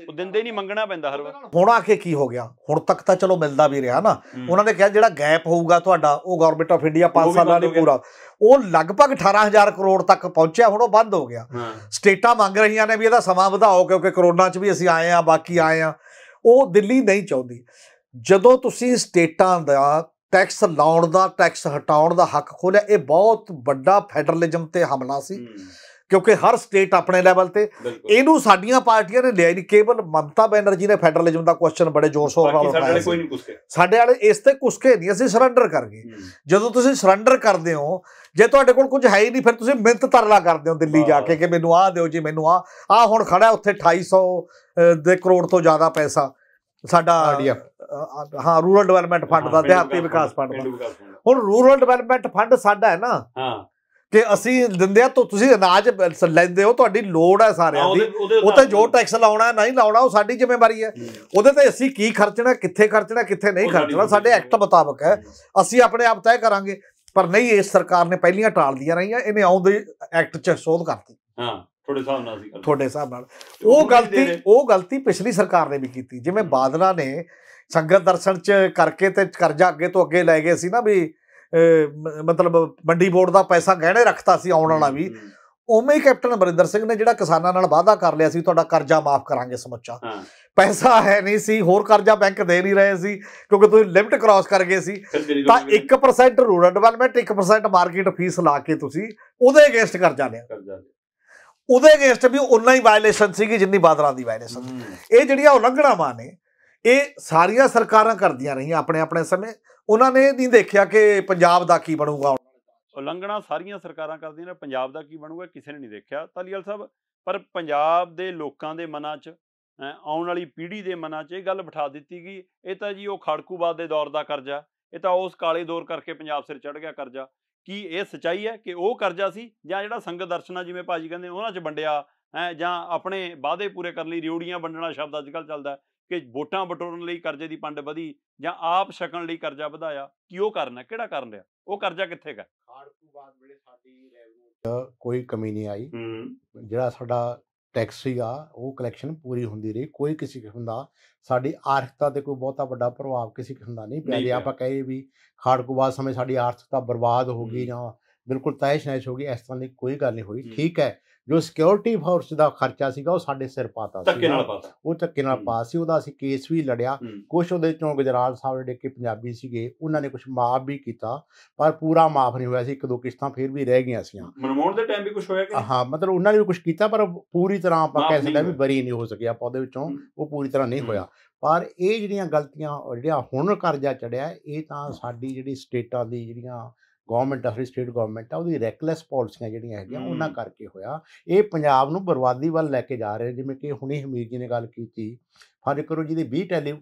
ਉਹ ਦਿੰਦੇ ਨਹੀਂ ਮੰਗਣਾ ਪੈਂਦਾ ਹਰ ਵਾਰ ਹੁਣ ਆ ਕੇ ਕੀ ਹੋ ਗਿਆ ਹੁਣ ਤੱਕ ਤਾਂ ਚਲੋ ਮਿਲਦਾ ਵੀ ਰਿਹਾ ਨਾ ਉਹਨਾਂ ਨੇ ਕਿਹਾ ਜਿਹੜਾ ਗੈਪ ਹੋਊਗਾ ਤੁਹਾਡਾ ਉਹ ਗਵਰਨਮੈਂਟ ਆਫ ਇੰਡੀਆ 5 ਸਾਲਾਂ ਲਈ ਪੂਰਾ ਉਹ ਲਗਭਗ 18000 ਕਰੋੜ ਤੱਕ ਪਹੁੰਚਿਆ ਹੁਣ ਉਹ ਬੰਦ ਹੋ ਗਿਆ ਸਟੇਟਾਂ ਮੰਗ ਰਹੀਆਂ ਨੇ ਵੀ ਇਹਦਾ ਸਮਾਂ ਵਧਾਓ ਕਿਉਂਕਿ ਕਰੋਨਾ 'ਚ ਵੀ ਅਸੀਂ ਆਏ ਆ ਬਾਕੀ ਆਏ ਆ ਉਹ ਦਿੱਲੀ ਨਹੀਂ ਚਾਹੁੰਦੀ ਜਦੋਂ ਤੁਸੀਂ ਸਟੇਟਾਂ ਦਾ ਟੈਕਸ ਲਾਉਣ ਦਾ ਟੈਕਸ ਹਟਾਉਣ ਦਾ ਹੱਕ ਖੋਲਿਆ ਇਹ ਬਹੁਤ ਵੱਡਾ ਫੈਡਰਲਿਜ਼ਮ ਤੇ ਹਮਲਾ ਸੀ ਕਿਉਂਕਿ ਹਰ ਸਟੇਟ ਆਪਣੇ ਲੈਵਲ ਤੇ ਇਹਨੂੰ ਸਾਡੀਆਂ ਪਾਰਟੀਆਂ ਨੇ ਲਿਆ ਨਹੀਂ ਕੇਵਲ ਮਮਤਾ ਬੈਨਰਜੀ ਨੇ ਫੈਡਰਲਿਜ਼ਮ ਦਾ ਕੁਐਸਚਨ ਬੜੇ ਜ਼ੋਰ ਸ਼ੋਰ ਨਾਲ ਉਠਾਇਆ ਸਾਡੇ ਵਾਲੇ ਇਸ ਤੇ ਕੁਸਕੇ ਨਹੀਂ ਅਸੀਂ ਸਰੈਂਡਰ ਕਰ ਗਏ ਜਦੋਂ ਤੁਸੀਂ ਸਰੈਂਡਰ ਕਰਦੇ ਹੋ ਜੇ ਤੁਹਾਡੇ ਕੋਲ ਕੁਝ ਹੈ ਹੀ ਨਹੀਂ ਫਿਰ ਤੁਸੀਂ ਮਿੰਤ ਤਰਲਾ ਕਰਦੇ ਹੋ ਦਿੱਲੀ ਜਾ ਕੇ ਕਿ ਮੈਨੂੰ ਆਹ ਦਿਓ ਜੀ ਮੈਨੂੰ ਆ ਆ ਹੁਣ ਖੜਾ ਉੱਥੇ 2800 ਦੇ ਕਰੋੜ ਤੋਂ ਜ਼ਿਆਦਾ ਪੈਸਾ ਸਾਡਾ ਹਾਂ ਰੂਰਲ ਡਿਵੈਲਪਮੈਂਟ ਫੰਡ ਦਾ ਦਿਹਾਤੀ ਵਿਕਾਸ ਫੰਡ ਦਾ ਹੁਣ ਰੂਰਲ ਡਿਵੈਲਪਮੈਂਟ ਫੰਡ ਸਾਡਾ ਹੈ ਨਾ ਹਾਂ ਕਿ ਅਸੀਂ ਦਿੰਦੇ ਆ ਤਾਂ ਤੁਸੀਂ ਅਨਾਜ ਲੈਂਦੇ ਹੋ ਤੁਹਾਡੀ ਲੋੜ ਹੈ ਸਾਰਿਆਂ ਦੀ ਉਹ ਤਾਂ ਜੋ ਟੈਕਸ ਲਾਉਣਾ ਨਹੀਂ ਲਾਉਣਾ ਉਹ ਸਾਡੀ ਜ਼ਿੰਮੇਵਾਰੀ ਹੈ ਉਹਦੇ ਤੇ ਅਸੀਂ ਕੀ ਖਰਚਣਾ ਕਿੱਥੇ ਖਰਚਣਾ ਕਿੱਥੇ ਨਹੀਂ ਖਰਚਣਾ ਸਾਡੇ ਐਕਟ ਮੁਤਾਬਕ ਹੈ ਅਸੀਂ ਆਪਣੇ ਆਪ ਤੈਅ ਕਰਾਂਗੇ ਪਰ ਨਹੀਂ ਇਸ ਸਰਕਾਰ ਨੇ ਪਹਿਲੀਆਂ ਟਾਲਦੀਆਂ ਰਹੀਆਂ ਇਹਨੇ ਆਉਂਦੇ ਐਕਟ 'ਚ ਸੋਧ ਕਰਤੀ ਹਾਂ ਤੁਹਾਡੇ ਹਿਸਾਬ ਨਾਲ ਸੀ ਤੁਹਾਡੇ ਹਿਸਾਬ ਨਾਲ ਉਹ ਗਲਤੀ ਉਹ ਗਲਤੀ ਪਿਛਲੀ ਸਰਕਾਰ ਨੇ ਵੀ ਕੀਤੀ ਜਿਵੇਂ ਬਾਦਲਾ ਨੇ ਸੰਗਤ ਦਰਸ਼ਨ 'ਚ ਕਰਕੇ ਤੇ ਕਰਜ਼ਾ ਅੱਗੇ ਤੋਂ ਅੱਗੇ ਲੈ ਗਏ ਸੀ ਨਾ ਵੀ ਮਤਲਬ ਮੰਡੀ ਬੋਰਡ ਦਾ ਪੈਸਾ ਗਹਿਣੇ ਰੱਖਤਾ ਸੀ ਆਉਣ ਵਾਲਾ ਵੀ ਉਵੇਂ ਹੀ ਕੈਪਟਨ ਅਮਰਿੰਦਰ ਸਿੰਘ ਨੇ ਜਿਹੜਾ ਕਿਸਾਨਾਂ ਨਾਲ ਵਾਅਦਾ ਕਰ ਲਿਆ ਸੀ ਤੁਹਾਡਾ ਕਰਜ਼ਾ ਮਾਫ ਕਰਾਂਗੇ ਸਮੁੱਚਾ ਪੈਸਾ ਹੈ ਨਹੀਂ ਸੀ ਹੋਰ ਕਰਜ਼ਾ ਬੈਂਕ ਦੇ ਨਹੀਂ ਰਹੇ ਸੀ ਕਿਉਂਕਿ ਤੁਸੀਂ ਲਿਮਟ ਕ੍ਰਾਸ ਕਰ ਗਏ ਸੀ ਤਾਂ 1% ਰੂਰਲ ਡਿਵੈਲਪਮੈਂਟ 1% ਮਾਰਕੀਟ ਫੀਸ ਲਾ ਕੇ ਤੁਸੀਂ ਉਹਦੇ ਅਗੇਂਸਟ ਕਰਜ਼ਾ ਲਿਆ ਉਹਦੇ ਅਗੇਂਸਟ ਵੀ ਉਨਾ ਹੀ ਵਾਇਲੇਸ਼ਨ ਸੀਗੀ ਜਿੰਨੀ ਬਾਦਲਾਂ ਦੀ ਵਾਇਲੇਸ਼ਨ ਇਹ ਜਿਹੜੀਆਂ ਉਲੰਘਣਾਵਾਂ ਨੇ ਇਹ ਸਾਰੀਆਂ ਸਰਕਾਰਾਂ ਕਰਦੀਆਂ ਰਹੀਆਂ ਆਪਣੇ ਆਪਣੇ ਸਮੇਂ ਉਹਨਾਂ ਨੇ ਨਹੀਂ ਦੇਖਿਆ ਕਿ ਪੰਜਾਬ ਦਾ ਕੀ ਬਣੂਗਾ ਉਲੰਘਣਾ ਸਾਰੀਆਂ ਸਰਕਾਰਾਂ ਕਰਦੀਆਂ ਨੇ ਪੰਜਾਬ ਦਾ ਕੀ ਬਣੂਗਾ ਕਿਸੇ ਨੇ ਨਹੀਂ ਦੇਖਿਆ ਤਾਲੀਵਾਲ ਸਾਹਿਬ ਪਰ ਪੰਜਾਬ ਦੇ ਲੋਕਾਂ ਦੇ ਮਨਾਂ 'ਚ ਆਉਣ ਵਾਲੀ ਪੀੜ੍ਹੀ ਦੇ ਮਨਾਂ 'ਚ ਇਹ ਗੱਲ ਬਿਠਾ ਦਿੱਤੀ ਗਈ ਇਹ ਤਾਂ ਜੀ ਉਹ ਖੜਕੂਬਾਦ ਦੇ ਦੌਰ ਦਾ ਕਰਜ਼ਾ ਇਹ ਤਾਂ ਉਸ ਕਾਲੇ ਦੌਰ ਕਰਕੇ ਪੰਜਾਬ ਸਿਰ ਚੜ ਗਿਆ ਕਰਜ਼ਾ ਕੀ ਇਹ ਸਚਾਈ ਹੈ ਕਿ ਉਹ ਕਰਜ਼ਾ ਸੀ ਜਾਂ ਜਿਹੜਾ ਸੰਗਤ ਦਰਸ਼ਨਾ ਜਿਵੇਂ ਭਾਜੀ ਕਹਿੰਦੇ ਉਹਨਾਂ 'ਚ ਵੰਡਿਆ ਹੈ ਜਾਂ ਆਪਣੇ ਵਾਅਦੇ ਪੂਰੇ ਕਰਨ ਲਈ ਰਿਉੜੀਆਂ ਵੰਡਣਾ ਸ਼ਬਦ ਅੱਜਕੱਲ ਚੱਲਦਾ ਕਿ ਵੋਟਾਂ ਬਟੋਰਨ ਲਈ ਕਰਜ਼ੇ ਦੀ ਪੰਡ ਵਧੀ ਜਾਂ ਆਪ ਛਕਣ ਲਈ ਕਰਜ਼ਾ ਵਧਾਇਆ ਕੀ ਉਹ ਕਰਨਾ ਕਿਹੜਾ ਕਰਨ ਲਿਆ ਉਹ ਕਰਜ਼ਾ ਕਿੱਥੇ ਗਿਆ ਬਾਅਦ ਵੇਲੇ ਸਾਡੀ ਰੈਵਨਿਊ ਕੋਈ ਕਮੀ ਨਹੀਂ ਆਈ ਜਿਹੜਾ ਸਾਡਾ ਟੈਕਸ ਸੀਗਾ ਉਹ ਕਲੈਕਸ਼ਨ ਪੂਰੀ ਹੁੰਦੀ ਰਹੀ ਕੋਈ ਕਿਸੇ ਕਿਸਮ ਦਾ ਸਾਡੀ ਆਰਥਿਕਤਾ ਤੇ ਕੋਈ ਬਹੁਤਾ ਵੱਡਾ ਪ੍ਰਭਾਵ ਕਿਸੇ ਕਿਸਮ ਦਾ ਨਹੀਂ ਪਿਆ ਜੇ ਆਪਾਂ ਕਹੀਏ ਵੀ ਖਾੜਕੂਬਾਦ ਸਮੇਂ ਸਾਡੀ ਆਰਥਿਕਤਾ ਬਰਬਾਦ ਹੋ ਗਈ ਜਾਂ ਬਿਲਕੁਲ ਨਾਇਸ਼ ਹੋ ਗਈ ਇਸ ਤਰ੍ਹਾਂ ਦੀ ਕੋਈ ਗੱਲ ਨਹੀਂ ਹੋਈ ਠੀਕ ਹੈ ਜੋ ਸਿਕਿਉਰਿਟੀ ਫੋਰਸ ਦਾ ਖਰਚਾ ਸੀਗਾ ਉਹ ਸਾਡੇ ਸਿਰ ਪਾਤਾ ਸੀ ਧੱਕੇ ਨਾਲ ਪਾਤਾ ਉਹ ਧੱਕੇ ਨਾਲ ਪਾਸ ਸੀ ਉਹਦਾ ਅਸੀਂ ਕੇਸ ਵੀ ਲੜਿਆ ਕੁਝ ਉਹਦੇ ਚੋਂ ਗੁਜਰਾਲ ਸਾਹਿਬ ਜਿਹੜੇ ਕਿ ਪੰਜਾਬੀ ਸੀਗੇ ਉਹਨਾਂ ਨੇ ਕੁਝ ਮਾਫ ਵੀ ਕੀਤਾ ਪਰ ਪੂਰਾ ਮਾਫ ਨਹੀਂ ਹੋਇਆ ਸੀ ਇੱਕ ਦੋ ਕਿਸ਼ਤਾਂ ਫੇਰ ਵੀ ਰਹਿ ਗਈਆਂ ਸੀਆਂ ਮਨਮੋਹਨ ਦੇ ਟਾਈਮ ਵੀ ਕੁਝ ਹੋਇਆ ਕਿ ਹਾਂ ਮਤਲਬ ਉਹਨਾਂ ਨੇ ਵੀ ਕੁਝ ਕੀਤਾ ਪਰ ਪੂਰੀ ਤਰ੍ਹਾਂ ਆਪਾਂ ਕਹਿ ਸਕਦੇ ਵੀ ਬਰੀ ਨਹੀਂ ਹੋ ਸਕਿਆ ਆਪਾਂ ਉਹਦੇ ਵਿੱਚੋਂ ਉਹ ਪੂਰੀ ਤਰ੍ਹਾਂ ਨਹੀਂ ਹੋਇਆ ਪਰ ਇਹ ਜਿਹੜੀਆਂ ਗਲਤੀਆਂ ਜਿਹੜਿਆ ਹੁਣ ਕਰਜ਼ਾ ਚੜਿਆ ਇਹ ਤਾਂ ਸਾਡੀ ਜਿਹੜੀ ਸਟੇਟਾਂ ਦੀ ਜਿਹੜੀਆਂ ਗਵਰਨਮੈਂਟ ਆ ਸਟੇਟ ਗਵਰਨਮੈਂਟ ਆ ਉਹਦੀ ਰੈਕਲੈਸ ਪਾਲਿਸੀਆਂ ਜਿਹੜੀਆਂ ਹੈਗੀਆਂ ਉਹਨਾਂ ਕਰਕੇ ਹੋਇਆ ਇਹ ਪੰਜਾਬ ਨੂੰ ਬਰਬਾਦੀ ਵੱਲ ਲੈ ਕੇ ਜਾ ਰਹੇ ਜਿਵੇਂ ਕਿ ਹੁਣੇ ਹਮੀਰ ਜੀ ਨੇ ਗੱਲ ਕੀਤੀ ਫਰਜ਼ ਕਰੋ ਜਿਹਦੇ 20 ਟੈਲੀ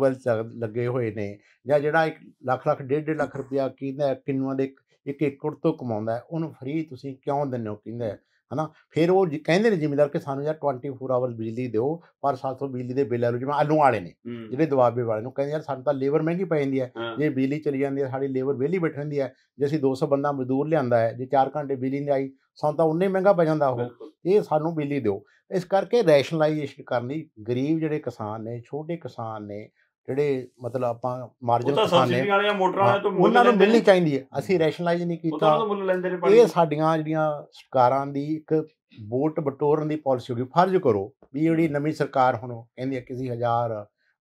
ਵੈਲ ਲੱਗੇ ਹੋਏ ਨੇ ਜਾਂ ਜਿਹੜਾ 1 ਲੱਖ ਲੱਖ 1.5 ਲੱਖ ਰੁਪਇਆ ਕਿੰਨਾ ਕਿੰਨੂਆਂ ਦੇ ਇੱਕ ਏਕੜ ਤੋਂ ਕਮਾਉਂਦਾ ਉਹਨੂੰ ਫ੍ਰੀ ਤੁਸੀਂ ਕਿਉਂ ਦਿੰਦੇ ਹੋ ਕਹਿੰਦਾ ਹਨਾ ਫਿਰ ਉਹ ਕਹਿੰਦੇ ਨੇ ਜ਼ਿੰਮੇਦਾਰ ਕਿ ਸਾਨੂੰ ਯਾਰ 24 ਆਵਰਸ ਬਿਜਲੀ ਦਿਓ ਪਰ ਸਾਥੋਂ ਬਿਜਲੀ ਦੇ ਬਿੱਲ ਲੋ ਜਿਵੇਂ ਆਲੂ ਵਾਲੇ ਨੇ ਜਿਹੜੇ ਦਵਾਬੇ ਵਾਲੇ ਨੂੰ ਕਹਿੰਦੇ ਯਾਰ ਸਾਨੂੰ ਤਾਂ ਲੇਬਰ ਮਹਿੰਗੀ ਪੈ ਜਾਂਦੀ ਹੈ ਜੇ ਬਿਜਲੀ ਚਲੀ ਜਾਂਦੀ ਹੈ ਸਾਡੀ ਲੇਬਰ ਵਿਹਲੀ ਬੈਠ ਰਹਿੰਦੀ ਹੈ ਜੇ ਅਸੀਂ 200 ਬੰਦਾ ਮਜ਼ਦੂਰ ਲਿਆਂਦਾ ਹੈ ਜੇ 4 ਘੰਟੇ ਬਿਜਲੀ ਨਹੀਂ ਆਈ ਸਾਨੂੰ ਤਾਂ ਉਨੇ ਮਹਿੰਗਾ ਪੈ ਜਾਂਦਾ ਉਹ ਇਹ ਸਾਨੂੰ ਬਿਜਲੀ ਦਿਓ ਇਸ ਕਰਕੇ ਰੈਸ਼ਨਲਾਈਜੇਸ਼ਨ ਕਰਨੀ ਗਰੀਬ ਜਿਹੜੇ ਕਿਸਾਨ ਨੇ ਛੋਟੇ ਕਿਸਾਨ ਨੇ ਜਿਹੜੇ ਮਤਲਬ ਆਪਾਂ ਮਾਰਜਨ ਖਾਣੇ ਉਹਨਾਂ ਨੂੰ ਮਿਲਣੀ ਚਾਹੀਦੀ ਹੈ ਅਸੀਂ ਰੈਸ਼ਨਲਾਈਜ਼ ਨਹੀਂ ਕੀਤਾ ਇਹ ਸਾਡੀਆਂ ਜਿਹੜੀਆਂ ਸਰਕਾਰਾਂ ਦੀ ਇੱਕ ਵੋਟ ਬਟੋਰਨ ਦੀ ਪਾਲਿਸੀ ਹੋ ਗਈ ਫਰਜ਼ ਕਰੋ ਵੀ ਜਿਹੜੀ ਨਵੀਂ ਸਰਕਾਰ ਹੁਣ ਕਹਿੰਦੀ ਹੈ ਕਿਸੇ ਹਜ਼ਾਰ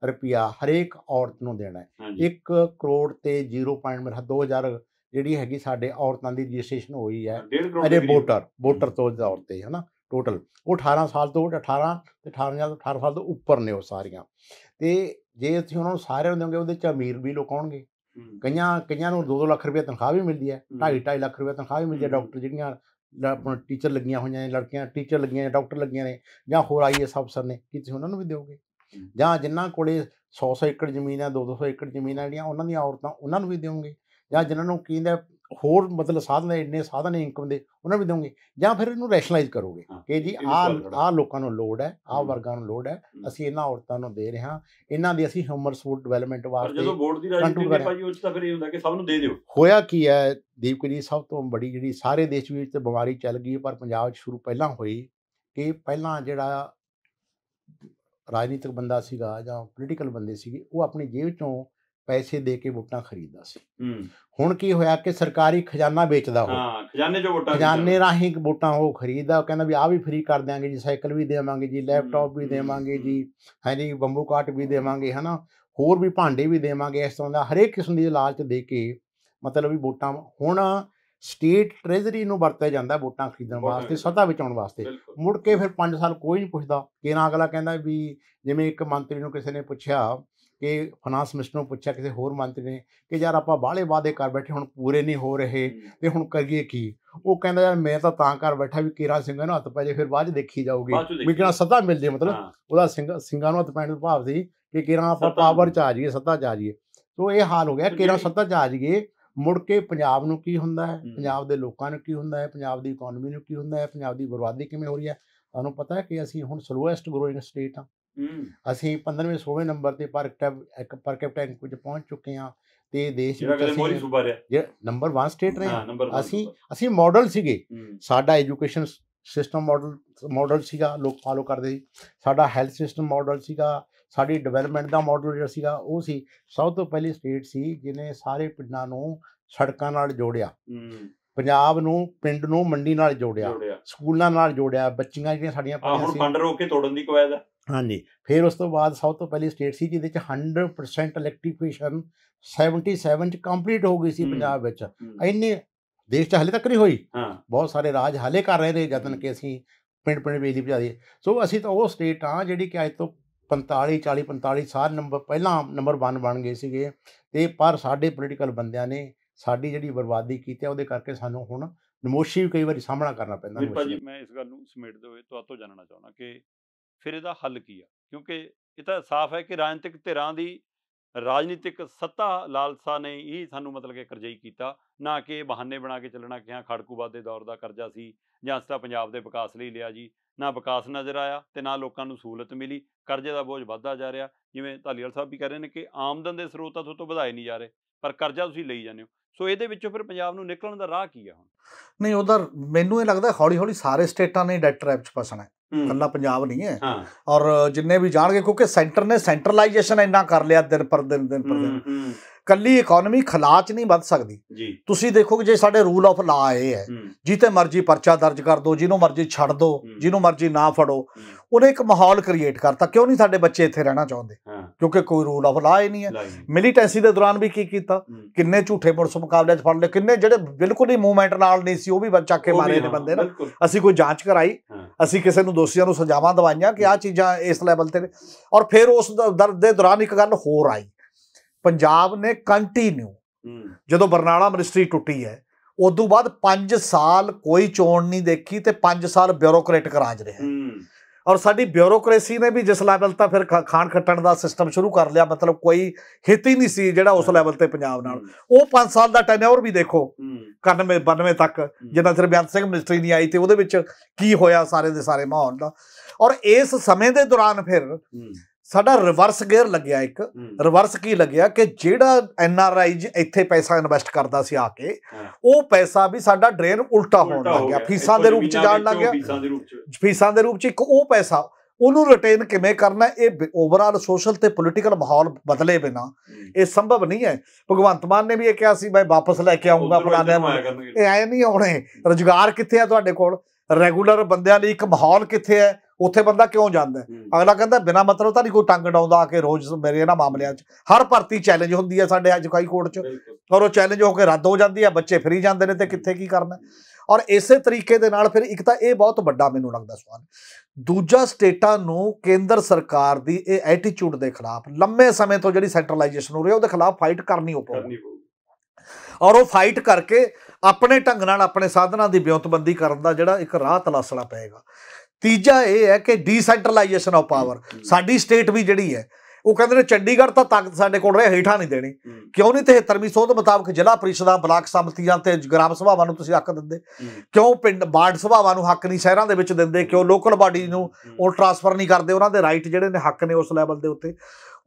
ਰੁਪਿਆ ਹਰੇਕ ਔਰਤ ਨੂੰ ਦੇਣਾ ਹੈ 1 ਕਰੋੜ ਤੇ 0.2000 ਜਿਹੜੀ ਹੈਗੀ ਸਾਡੇ ਔਰਤਾਂ ਦੀ ਰਜਿਸਟ੍ਰੇਸ਼ਨ ਹੋਈ ਹੈ ਅਰੇ ਵੋਟਰ ਵੋਟਰ ਤੋਂ ਔਰਤ ਹੈ ਹਨਾ ਟੋਟਲ ਉਹ 18 ਸਾਲ ਤੋਂ 18 ਤੇ 18 ਸਾਲ ਤੋਂ 18 ਸਾਲ ਤੋਂ ਉੱਪਰ ਨੇ ਉਹ ਸਾਰੀਆਂ ਤੇ ਜੇ ਅਸੀਂ ਉਹਨਾਂ ਨੂੰ ਸਾਰਿਆਂ ਨੂੰ ਦੇਵਾਂਗੇ ਉਹਦੇ ਚ ਅਮੀਰ ਵੀ ਲੋਕ ਆਉਣਗੇ ਕਈਆਂ ਕਈਆਂ ਨੂੰ 2-2 ਲੱਖ ਰੁਪਏ ਤਨਖਾਹ ਵੀ ਮਿਲਦੀ ਹੈ 2.5 ਲੱਖ ਰੁਪਏ ਤਨਖਾਹ ਵੀ ਮਿਲਦੀ ਹੈ ਡਾਕਟਰ ਜਿਹੜੀਆਂ ਆਪਣਾ ਟੀਚਰ ਲੱਗੀਆਂ ਹੋਈਆਂ ਨੇ ਲੜਕੀਆਂ ਟੀਚਰ ਲੱਗੀਆਂ ਨੇ ਡਾਕਟਰ ਲੱਗੀਆਂ ਨੇ ਜਾਂ ਹੋਰ ਆਈਐਸ ਅਫਸਰ ਨੇ ਕੀ ਤੁਸੀਂ ਉਹਨਾਂ ਨੂੰ ਵੀ ਦਿਓਗੇ ਜਾਂ ਜਿਨ੍ਹਾਂ ਕੋਲੇ 100-100 ਏਕੜ ਜ਼ਮੀਨ ਹੈ 200 ਏਕੜ ਜ਼ਮੀਨ ਹੈ ਜਿਹੜੀਆਂ ਉਹਨਾਂ ਦੀਆਂ ਔਰਤਾਂ ਉਹਨਾਂ ਨੂੰ ਵੀ ਦਿਓਗੇ ਜਾਂ ਜਿਨ੍ਹਾਂ ਨੂੰ ਕਹਿੰਦਾ ਹੋਰ ਮਤਲਬ ਸਾਧਨ ਇੰਨੇ ਸਾਧਨ ਇਨਕਮ ਦੇ ਉਹਨਾਂ ਵੀ ਦੋਗੇ ਜਾਂ ਫਿਰ ਇਹਨੂੰ ਰੈਸ਼ਨਲਾਈਜ਼ ਕਰੋਗੇ ਕਿ ਜੀ ਆ ਆ ਲੋਕਾਂ ਨੂੰ ਲੋਡ ਹੈ ਆ ਵਰਗਾਂ ਨੂੰ ਲੋਡ ਹੈ ਅਸੀਂ ਇਹਨਾਂ ਔਰਤਾਂ ਨੂੰ ਦੇ ਰਹੇ ਹਾਂ ਇਹਨਾਂ ਦੀ ਅਸੀਂ ਹਿਊਮਨ ਸਪੋਰਟ ਡਿਵੈਲਪਮੈਂਟ ਵਾਸਤੇ ਜਦੋਂ ਬੋਰਡ ਦੀ ਰਾਜਨੀਤੀ ਦੇ ਭਾਜੀ ਉਹ ਤਾਂ ਫਿਰ ਇਹ ਹੁੰਦਾ ਕਿ ਸਭ ਨੂੰ ਦੇ ਦਿਓ ਹੋਇਆ ਕੀ ਹੈ ਦੀਪਕ ਜੀ ਸਭ ਤੋਂ ਬੜੀ ਜਿਹੜੀ ਸਾਰੇ ਦੇਸ਼ ਵਿੱਚ ਤੇ ਬਿਮਾਰੀ ਚੱਲ ਗਈ ਪਰ ਪੰਜਾਬ 'ਚ ਸ਼ੁਰੂ ਪਹਿਲਾਂ ਹੋਈ ਕਿ ਪਹਿਲਾਂ ਜਿਹੜਾ ਰਾਜਨੀਤਿਕ ਬੰਦਾ ਸੀਗਾ ਜਾਂ ਪੋਲੀਟੀਕਲ ਬੰਦੇ ਸੀਗੇ ਉਹ ਆਪਣੀ ਜੇਬ ਚੋਂ ਪੈਸੇ ਦੇ ਕੇ ਵੋਟਾਂ ਖਰੀਦਦਾ ਸੀ ਹੁਣ ਕੀ ਹੋਇਆ ਕਿ ਸਰਕਾਰੀ ਖਜ਼ਾਨਾ ਵੇਚਦਾ ਹੋ ਹਾਂ ਖਜ਼ਾਨੇ ਚੋਂ ਵੋਟਾਂ ਖਜ਼ਾਨੇ ਰਾਹੀਂ ਵੋਟਾਂ ਉਹ ਖਰੀਦਦਾ ਉਹ ਕਹਿੰਦਾ ਵੀ ਆ ਵੀ ਫ੍ਰੀ ਕਰ ਦਿਆਂਗੇ ਜੀ ਸਾਈਕਲ ਵੀ ਦੇਵਾਂਗੇ ਜੀ ਲੈਪਟਾਪ ਵੀ ਦੇਵਾਂਗੇ ਜੀ ਹੈ ਜੀ ਬੰਬੂ ਕਾਟ ਵੀ ਦੇਵਾਂਗੇ ਹਨਾ ਹੋਰ ਵੀ ਭਾਂਡੇ ਵੀ ਦੇਵਾਂਗੇ ਇਸ ਤਰ੍ਹਾਂ ਦਾ ਹਰੇਕ ਕਿਸਮ ਦੀ ਲਾਲਚ ਦੇ ਕੇ ਮਤਲਬ ਵੀ ਵੋਟਾਂ ਹੁਣ ਸਟੇਟ ਟ੍ਰੈਜਰੀ ਨੂੰ ਵਰਤਿਆ ਜਾਂਦਾ ਵੋਟਾਂ ਖਰੀਦਣ ਵਾਸਤੇ ਸੱਤਾ ਆਉਣ ਵਾਸਤੇ ਮੁੜ ਕੇ ਫਿਰ 5 ਸਾਲ ਕੋਈ ਨਹੀਂ ਪੁੱਛਦਾ ਕਿ ਨਾ ਅਗਲਾ ਕਹਿੰਦਾ ਵੀ ਜਿਵੇਂ ਇੱਕ ਮੰਤਰੀ ਨੂੰ ਕਿਸੇ ਨੇ ਪੁੱਛਿਆ ਕਿ ਫਾਈਨਾਂਸ ਮਿਨਿਸਟਰ ਨੂੰ ਪੁੱਛਿਆ ਕਿਸੇ ਹੋਰ ਮੰਤਰੀ ਨੇ ਕਿ ਯਾਰ ਆਪਾਂ ਬਾਹਲੇ ਵਾਅਦੇ ਕਰ ਬੈਠੇ ਹੁਣ ਪੂਰੇ ਨਹੀਂ ਹੋ ਰਹੇ ਤੇ ਹੁਣ ਕਰੀਏ ਕੀ ਉਹ ਕਹਿੰਦਾ ਯਾਰ ਮੈਂ ਤਾਂ ਤਾਂ ਕਰ ਬੈਠਾ ਵੀ ਕੀਰਾ ਸਿੰਘਾਂ ਨੂੰ ਹੱਥ ਪੈ ਜੇ ਫਿਰ ਬਾਅਦ ਚ ਦੇਖੀ ਜਾਊਗੀ ਵੀ ਕਿਹੜਾ ਸੱਦਾ ਮਿਲ ਜੇ ਮਤਲਬ ਉਹਦਾ ਸਿੰਘਾਂ ਨੂੰ ਹੱਥ ਪੈਣ ਦਾ ਭਾਵ ਸੀ ਕਿ ਕਿਹਨਾਂ ਆਪਾਂ ਪਾਵਰ ਚ ਆ ਜਾਈਏ ਸੱਦਾ ਚ ਆ ਜਾਈਏ ਸੋ ਇਹ ਹਾਲ ਹੋ ਗਿਆ ਕਿਹਨਾਂ ਸੱਦਾ ਚ ਆ ਜਾਈਏ ਮੁੜ ਕੇ ਪੰਜਾਬ ਨੂੰ ਕੀ ਹੁੰਦਾ ਹੈ ਪੰਜਾਬ ਦੇ ਲੋਕਾਂ ਨੂੰ ਕੀ ਹੁੰਦਾ ਹੈ ਪੰਜਾਬ ਦੀ ਇਕਨੋਮੀ ਨੂੰ ਕੀ ਹੁੰਦਾ ਹੈ ਪੰਜਾਬ ਦੀ ਬਰਬਾਦੀ ਕਿਵੇਂ ਹੋ ਰਹੀ ਹੈ ਤੁਹਾਨੂੰ ਪਤਾ ਹੈ ਕਿ ਅਸੀਂ ਹੁਣ ਸਲੋਐਸਟ ਗਰੋਇੰਗ ਸਟੇਟ ਆ ਅਸੀਂ 15ਵੇਂ 16ਵੇਂ ਨੰਬਰ ਤੇ ਪਰ ਇੱਕ ਪਰ ਕੈਪਟਾ ਇਨਕਮ ਵਿੱਚ ਪਹੁੰਚ ਚੁੱਕੇ ਹਾਂ ਤੇ ਦੇਸ਼ ਵਿੱਚ ਅਸੀਂ ਨੰਬਰ 1 ਸਟੇਟ ਰਹੇ ਅਸੀਂ ਅਸੀਂ ਮਾਡਲ ਸੀਗੇ ਸਾਡਾ ਐਜੂਕੇਸ਼ਨ ਸਿਸਟਮ ਮਾਡਲ ਮਾਡਲ ਸੀਗਾ ਲੋਕ ਫਾਲੋ ਕਰਦੇ ਸੀ ਸਾਡਾ ਹੈਲਥ ਸਿਸਟਮ ਮਾਡਲ ਸੀਗਾ ਸਾਡੀ ਡਿਵੈਲਪਮੈਂਟ ਦਾ ਮਾਡਲ ਜਿਹੜਾ ਸੀਗਾ ਉਹ ਸੀ ਸਭ ਤੋਂ ਪਹਿਲੀ ਸਟੇਟ ਸੀ ਜਿਨੇ ਸਾਰੇ ਪਿੰਡਾਂ ਨੂੰ ਸੜਕਾਂ ਨਾਲ ਜੋੜਿਆ ਪੰਜਾਬ ਨੂੰ ਪਿੰਡ ਨੂੰ ਮੰਡੀ ਨਾਲ ਜੋੜਿਆ ਸਕੂਲਾਂ ਨਾਲ ਜੋੜਿਆ ਬੱਚੀਆਂ ਜਿਹੜੀਆਂ ਸਾਡੀਆਂ ਪੜ੍ਹਦੀਆਂ ਸੀ ਹੁਣ ਫੰਡ ਰੋਕ ਕੇ ਤੋੜਨ ਦੀ ਕਵਾਇਦ ਹੈ ਹਾਂਜੀ ਫਿਰ ਉਸ ਤੋਂ ਬਾਅਦ ਸਭ ਤੋਂ ਪਹਿਲੀ ਸਟੇਟ ਸੀ ਜਿਹਦੇ ਚ 100% ਇਲੈਕਟ੍ਰੀਫਿਕੇਸ਼ਨ 77 ਚ ਕੰਪਲੀਟ ਹੋ ਗਈ ਸੀ ਪੰਜਾਬ ਵਿੱਚ ਇੰਨੇ ਦੇਸ਼ ਚ ਹਲੇ ਤੱਕ ਨਹੀਂ ਹੋਈ ਹਾਂ ਬਹੁਤ ਸਾਰੇ ਰਾਜ ਹਲੇ ਕਰ ਰਹੇ ਨੇ ਯਤਨ ਕਿ ਅਸੀਂ ਪਿੰਡ ਪਿੰਡ ਬਿਜਲੀ ਪਹੁੰਚਾ ਦੇ ਸੋ ਅਸੀਂ ਤਾਂ ਉਹ ਸਟੇਟ ਆ ਜਿਹੜੀ ਕਿ ਅੱਜ ਤੋਂ 45 40 45 ਸਾਲ ਨੰਬਰ ਪਹਿਲਾਂ ਨੰਬਰ 1 ਬਣ ਗਏ ਸੀਗੇ ਤੇ ਪਰ ਸਾਡੇ ਪੋਲੀਟੀਕਲ ਬੰਦਿਆਂ ਨੇ ਸਾਡੀ ਜਿਹੜੀ ਬਰਬਾਦੀ ਕੀਤੀ ਉਹਦੇ ਕਰਕੇ ਸਾਨੂੰ ਹੁਣ ਨਮੋਸ਼ੀ ਵੀ ਕਈ ਵਾਰੀ ਸਾਹਮਣਾ ਕਰਨਾ ਪੈਂਦਾ ਹੈ ਮੈਂ ਇਸ ਗੱਲ ਨੂੰ ਸਮੇਟਦੇ ਹੋਏ ਤੁਹਾਤੋਂ ਜਾਣਨਾ ਚਾਹੁੰਦਾ ਕਿ ਫਿਰ ਇਹਦਾ ਹੱਲ ਕੀ ਆ ਕਿਉਂਕਿ ਇਹ ਤਾਂ ਸਾਫ਼ ਹੈ ਕਿ ਰਾਜਨੀਤਿਕ ਧਿਰਾਂ ਦੀ ਰਾਜਨੀਤਿਕ ਸੱਤਾ ਲਾਲਸਾ ਨੇ ਇਹ ਸਾਨੂੰ ਮਤਲਬ ਕਿ ਕਰਜ਼ਾਈ ਕੀਤਾ ਨਾ ਕਿ ਬਹਾਨੇ ਬਣਾ ਕੇ ਚੱਲਣਾ ਕਿ ਹਾਂ ਖੜਕੂਬਾਦ ਦੇ ਦੌਰ ਦਾ ਕਰਜ਼ਾ ਸੀ ਜਾਂ ਸਤਾ ਪੰਜਾਬ ਦੇ ਵਿਕਾਸ ਲਈ ਲਿਆ ਜੀ ਨਾ ਵਿਕਾਸ ਨਜ਼ਰ ਆਇਆ ਤੇ ਨਾ ਲੋਕਾਂ ਨੂੰ ਸਹੂਲਤ ਮਿਲੀ ਕਰਜ਼ੇ ਦਾ ਬੋਝ ਵੱਧਦਾ ਜਾ ਰਿਹਾ ਜਿਵੇਂ ਧਾਲੀਵਾਲ ਸਾਹਿਬ ਵੀ ਕਹਿ ਰਹੇ ਨੇ ਕਿ ਆਮਦਨ ਦੇ ਸਰੋਤ ਤਾਂ ਤੋਂ ਵਧਾਏ ਨਹੀਂ ਜਾ ਰਹੇ ਪਰ ਕਰਜ਼ਾ ਤੁਸੀਂ ਲਈ ਜਾਂਦੇ ਹੋ ਸੋ ਇਹਦੇ ਵਿੱਚੋਂ ਫਿਰ ਪੰਜਾਬ ਨੂੰ ਨਿਕਲਣ ਦਾ ਰਾਹ ਕੀ ਆ ਹੁਣ ਨਹੀਂ ਉਧਰ ਮੈਨੂੰ ਇਹ ਲੱਗਦਾ ਹੌਲੀ ਹੌਲੀ ਸਾਰੇ ਸਟੇਟਾਂ ਨੇ ਡੈਟ ਟ੍ਰੈਪ 'ਚ ਫਸਣਾ ਹੈ ਕੱਲਾ ਪੰਜਾਬ ਨਹੀਂ ਹੈ ਔਰ ਜਿੰਨੇ ਵੀ ਜਾਣਗੇ ਕਿਉਂਕਿ ਸੈਂਟਰ ਨੇ ਸੈਂਟਰਲਾਈਜੇਸ਼ਨ ਇੰਨਾ ਕਰ ਲਿਆ ਦਿਨ ਪਰ ਦਿਨ ਦਿਨ ਪਰ ਦਿਨ ਕੱਲੀ ਇਕਨੋਮੀ ਖਲਾਚ ਨਹੀਂ ਵੱਧ ਸਕਦੀ ਜੀ ਤੁਸੀਂ ਕਿ ਜੇ ਸਾਡੇ ਰੂਲ ਆਫ ਲਾ ਇਹ ਹੈ ਜਿੱਤੇ ਮਰਜ਼ੀ ਪਰਚਾ ਦਰਜ ਕਰ ਦੋ ਜਿਹਨੂੰ ਮਰਜ਼ੀ ਛੱਡ ਦੋ ਜਿਹਨੂੰ ਮਰਜ਼ੀ ਨਾ ਫੜੋ ਉਹਨੇ ਇੱਕ ਮਾਹੌਲ ਕ੍ਰੀਏਟ ਕਰਤਾ ਕਿਉਂ ਨਹੀਂ ਸਾਡੇ ਬੱਚੇ ਇੱਥੇ ਰਹਿਣਾ ਚਾਹੁੰਦੇ ਕਿਉਂਕਿ ਕੋਈ ਰੂਲ ਆਫ ਲਾ ਹੀ ਨਹੀਂ ਹੈ ਮਿਲੀਟੈਂਸੀ ਦੇ ਦੌਰਾਨ ਵੀ ਕੀ ਕੀਤਾ ਕਿੰਨੇ ਝੂਠੇ ਪੁਲਿਸ ਮੁਕਾਬਲੇ 'ਚ ਫੜ ਲਏ ਕਿੰਨੇ ਜਿਹੜੇ ਬਿਲਕੁਲ ਹੀ ਮੂਵਮੈਂਟ ਨਾਲ ਨਹੀਂ ਸੀ ਉਹ ਵੀ ਬੱਚਾ ਕੇ ਮਾਰੇ ਨੇ ਬੰਦੇ ਨਾ ਅਸੀਂ ਕੋਈ ਜਾਂਚ ਕਰਾਈ ਅਸੀਂ ਕਿਸੇ ਨੂੰ ਦੋਸ਼ੀਆਂ ਨੂੰ ਸਜ਼ਾਵਾਂ ਦਵਾਈਆਂ ਕਿ ਆ ਚੀਜ਼ਾਂ ਇਸ ਲੈਵਲ ਤੇ ਔਰ ਫਿਰ ਉਸ ਦਰਦ ਦੇ ਦੌਰਾਨ ਇੱਕ ਗੱਲ ਹੋਰ ਆਈ ਪੰਜਾਬ ਨੇ ਕੰਟੀਨਿਊ ਜਦੋਂ ਬਰਨਾਲਾ ਮਿਨਿਸਟਰੀ ਟੁੱਟੀ ਹੈ ਉਸ ਤੋਂ ਬਾਅਦ 5 ਸਾਲ ਕੋਈ ਚੋਣ ਨਹੀਂ ਦੇਖੀ ਤੇ 5 ਸਾਲ ਬਿਊਰੋਕਰੇਟ ਕਰਾਜ ਰਿਹਾ ਔਰ ਸਾਡੀ ਬਿਊਰੋਕਰੇਸੀ ਨੇ ਵੀ ਜਿਸ ਲੈਵਲ ਤਾਂ ਫਿਰ ਖਾਣ ਖੱਟਣ ਦਾ ਸਿਸਟਮ ਸ਼ੁਰੂ ਕਰ ਲਿਆ ਮਤਲਬ ਕੋਈ ਹਿੱਤ ਹੀ ਨਹੀਂ ਸੀ ਜਿਹੜਾ ਉਸ ਲੈਵਲ ਤੇ ਪੰਜਾਬ ਨਾਲ ਉਹ 5 ਸਾਲ ਦਾ ਟੈਨਿਓਰ ਵੀ ਦੇਖੋ ਕਰਨ 92 ਤੱਕ ਜਿੰਨਾ ਸਿਰ ਬਿਆਨ ਸਿੰਘ ਮਿਨਿਸਟਰੀ ਨਹੀਂ ਆਈ ਤੇ ਉਹਦੇ ਵਿੱਚ ਕੀ ਹੋਇਆ ਸਾਰੇ ਦੇ ਸਾਰੇ ਮਾਹੌਲ ਦਾ ਔਰ ਇਸ ਸਮੇਂ ਦੇ ਦੌਰਾਨ ਫਿਰ ਸਾਡਾ ਰਿਵਰਸ ਗੇਅਰ ਲੱਗਿਆ ਇੱਕ ਰਿਵਰਸ ਕੀ ਲੱਗਿਆ ਕਿ ਜਿਹੜਾ ਐਨ ਆਰ ਆਈ ਇੱਥੇ ਪੈਸਾ ਇਨਵੈਸਟ ਕਰਦਾ ਸੀ ਆ ਕੇ ਉਹ ਪੈਸਾ ਵੀ ਸਾਡਾ ਡਰੇਨ ਉਲਟਾ ਹੋਣ ਲੱਗ ਗਿਆ ਫੀਸਾਂ ਦੇ ਰੂਪ ਚ ਜਾਣ ਲੱਗ ਗਿਆ ਫੀਸਾਂ ਦੇ ਰੂਪ ਚ ਇੱਕ ਉਹ ਪੈਸਾ ਉਹਨੂੰ ਰਿਟੇਨ ਕਿਵੇਂ ਕਰਨਾ ਇਹ ਓਵਰਆਲ ਸੋਸ਼ਲ ਤੇ ਪੋਲਿਟੀਕਲ ਮਾਹੌਲ ਬਦਲੇ ਬਿਨਾ ਇਹ ਸੰਭਵ ਨਹੀਂ ਹੈ ਭਗਵੰਤ ਮਾਨ ਨੇ ਵੀ ਇਹ ਕਿਹਾ ਸੀ ਮੈਂ ਵਾਪਸ ਲੈ ਕੇ ਆਉਂਗਾ ਫਲਾਣੇ ਇਹ ਆਏ ਨਹੀਂ ਆਉਣੇ ਰੁਜ਼ਗਾਰ ਕਿੱਥੇ ਆ ਤੁਹਾਡੇ ਕੋਲ ਰੈਗੂਲਰ ਬੰਦਿਆਂ ਲਈ ਇੱਕ ਮਾਹੌਲ ਕਿੱਥੇ ਹੈ ਉੱਥੇ ਬੰਦਾ ਕਿਉਂ ਜਾਂਦਾ ਅਗਲਾ ਕਹਿੰਦਾ ਬਿਨਾ ਮਤਲਬ ਤਾਂ ਨਹੀਂ ਕੋਈ ਟੰਗ ਡਾਉਂਦਾ ਆ ਕੇ ਰੋਜ਼ ਮੇਰੇ ਇਹਨਾਂ ਮਾਮਲਿਆਂ 'ਚ ਹਰ ਭਰਤੀ ਚੈਲੰਜ ਹੁੰਦੀ ਹੈ ਸਾਡੇ ਅੱਜ ਕਾਈ ਕੋਰਟ 'ਚ ਔਰ ਉਹ ਚੈਲੰਜ ਹੋ ਕੇ ਰੱਦ ਹੋ ਜਾਂਦੀ ਹੈ ਬੱਚੇ ਫਰੀ ਜਾਂਦੇ ਨੇ ਤੇ ਕਿੱਥੇ ਕੀ ਕਰਨਾ ਔਰ ਇਸੇ ਤਰੀਕੇ ਦੇ ਨਾਲ ਫਿਰ ਇੱਕ ਤਾਂ ਇਹ ਬਹੁਤ ਵੱਡਾ ਮੈਨੂੰ ਲੱਗਦਾ ਸਵਾਲ ਦੂਜਾ ਸਟੇਟਾਂ ਨੂੰ ਕੇਂਦਰ ਸਰਕਾਰ ਦੀ ਇਹ ਐਟੀਟਿਊਡ ਦੇ ਖਿਲਾਫ ਲੰਮੇ ਸਮੇਂ ਤੋਂ ਜਿਹੜੀ ਸੈਂਟਰਲਾਈਜੇਸ਼ਨ ਹੋ ਰਹੀ ਹੈ ਉਹਦੇ ਖਿਲਾਫ ਫਾਈਟ ਕਰਨੀ ਪਊਗੀ ਔਰ ਉਹ ਫਾਈਟ ਕਰਕੇ ਆਪਣੇ ਢੰਗ ਨਾਲ ਆਪਣੇ ਸਾਧਨਾਂ ਦੀ ਬਿਉਤਬੰਦੀ ਕਰਨ ਦਾ ਜਿਹੜਾ ਇੱਕ ਰਾਹ ਤਲਾਸਣਾ ਪਏਗਾ ਤੀਜਾ ਇਹ ਹੈ ਕਿ ਡੀਸੈਂਟਰਲਾਈਜੇਸ਼ਨ ਆਫ ਪਾਵਰ ਸਾਡੀ ਸਟੇਟ ਵੀ ਜਿਹੜੀ ਹੈ ਉਹ ਕਹਿੰਦੇ ਨੇ ਚੰਡੀਗੜ੍ਹ ਤਾਂ ਤਾਕਤ ਸਾਡੇ ਕੋਲ ਰਹੇ ਹੇਠਾਂ ਨਹੀਂ ਦੇਣੀ ਕਿਉਂ ਨਹੀਂ 73ਵੀਂ ਸੋਧ ਮੁਤਾਬਕ ਜ਼ਿਲ੍ਹਾ ਪਰਿਸ਼ਦਾਂ ਬਲਾਕ ਸਮਤੀਆਂ ਤੇ ਗ੍ਰਾਮ ਸਭਾਵਾਂ ਨੂੰ ਤੁਸੀਂ ਹੱਕ ਦਿੰਦੇ ਕਿਉਂ ਪਿੰਡ ਬਾਰਡ ਸਭਾਵਾਂ ਨੂੰ ਹੱਕ ਨਹੀਂ ਸ਼ਹਿਰਾਂ ਦੇ ਵਿੱਚ ਦਿੰਦੇ ਕਿਉਂ ਲੋਕਲ ਬਾਡੀ ਨੂੰ ਉਹ ਟਰਾਂਸਫਰ ਨਹੀਂ ਕਰਦੇ ਉਹਨਾਂ ਦੇ ਰਾਈਟ ਜਿਹੜੇ ਨੇ ਹੱਕ ਨੇ ਉਸ ਲੈਵਲ ਦੇ ਉੱਤੇ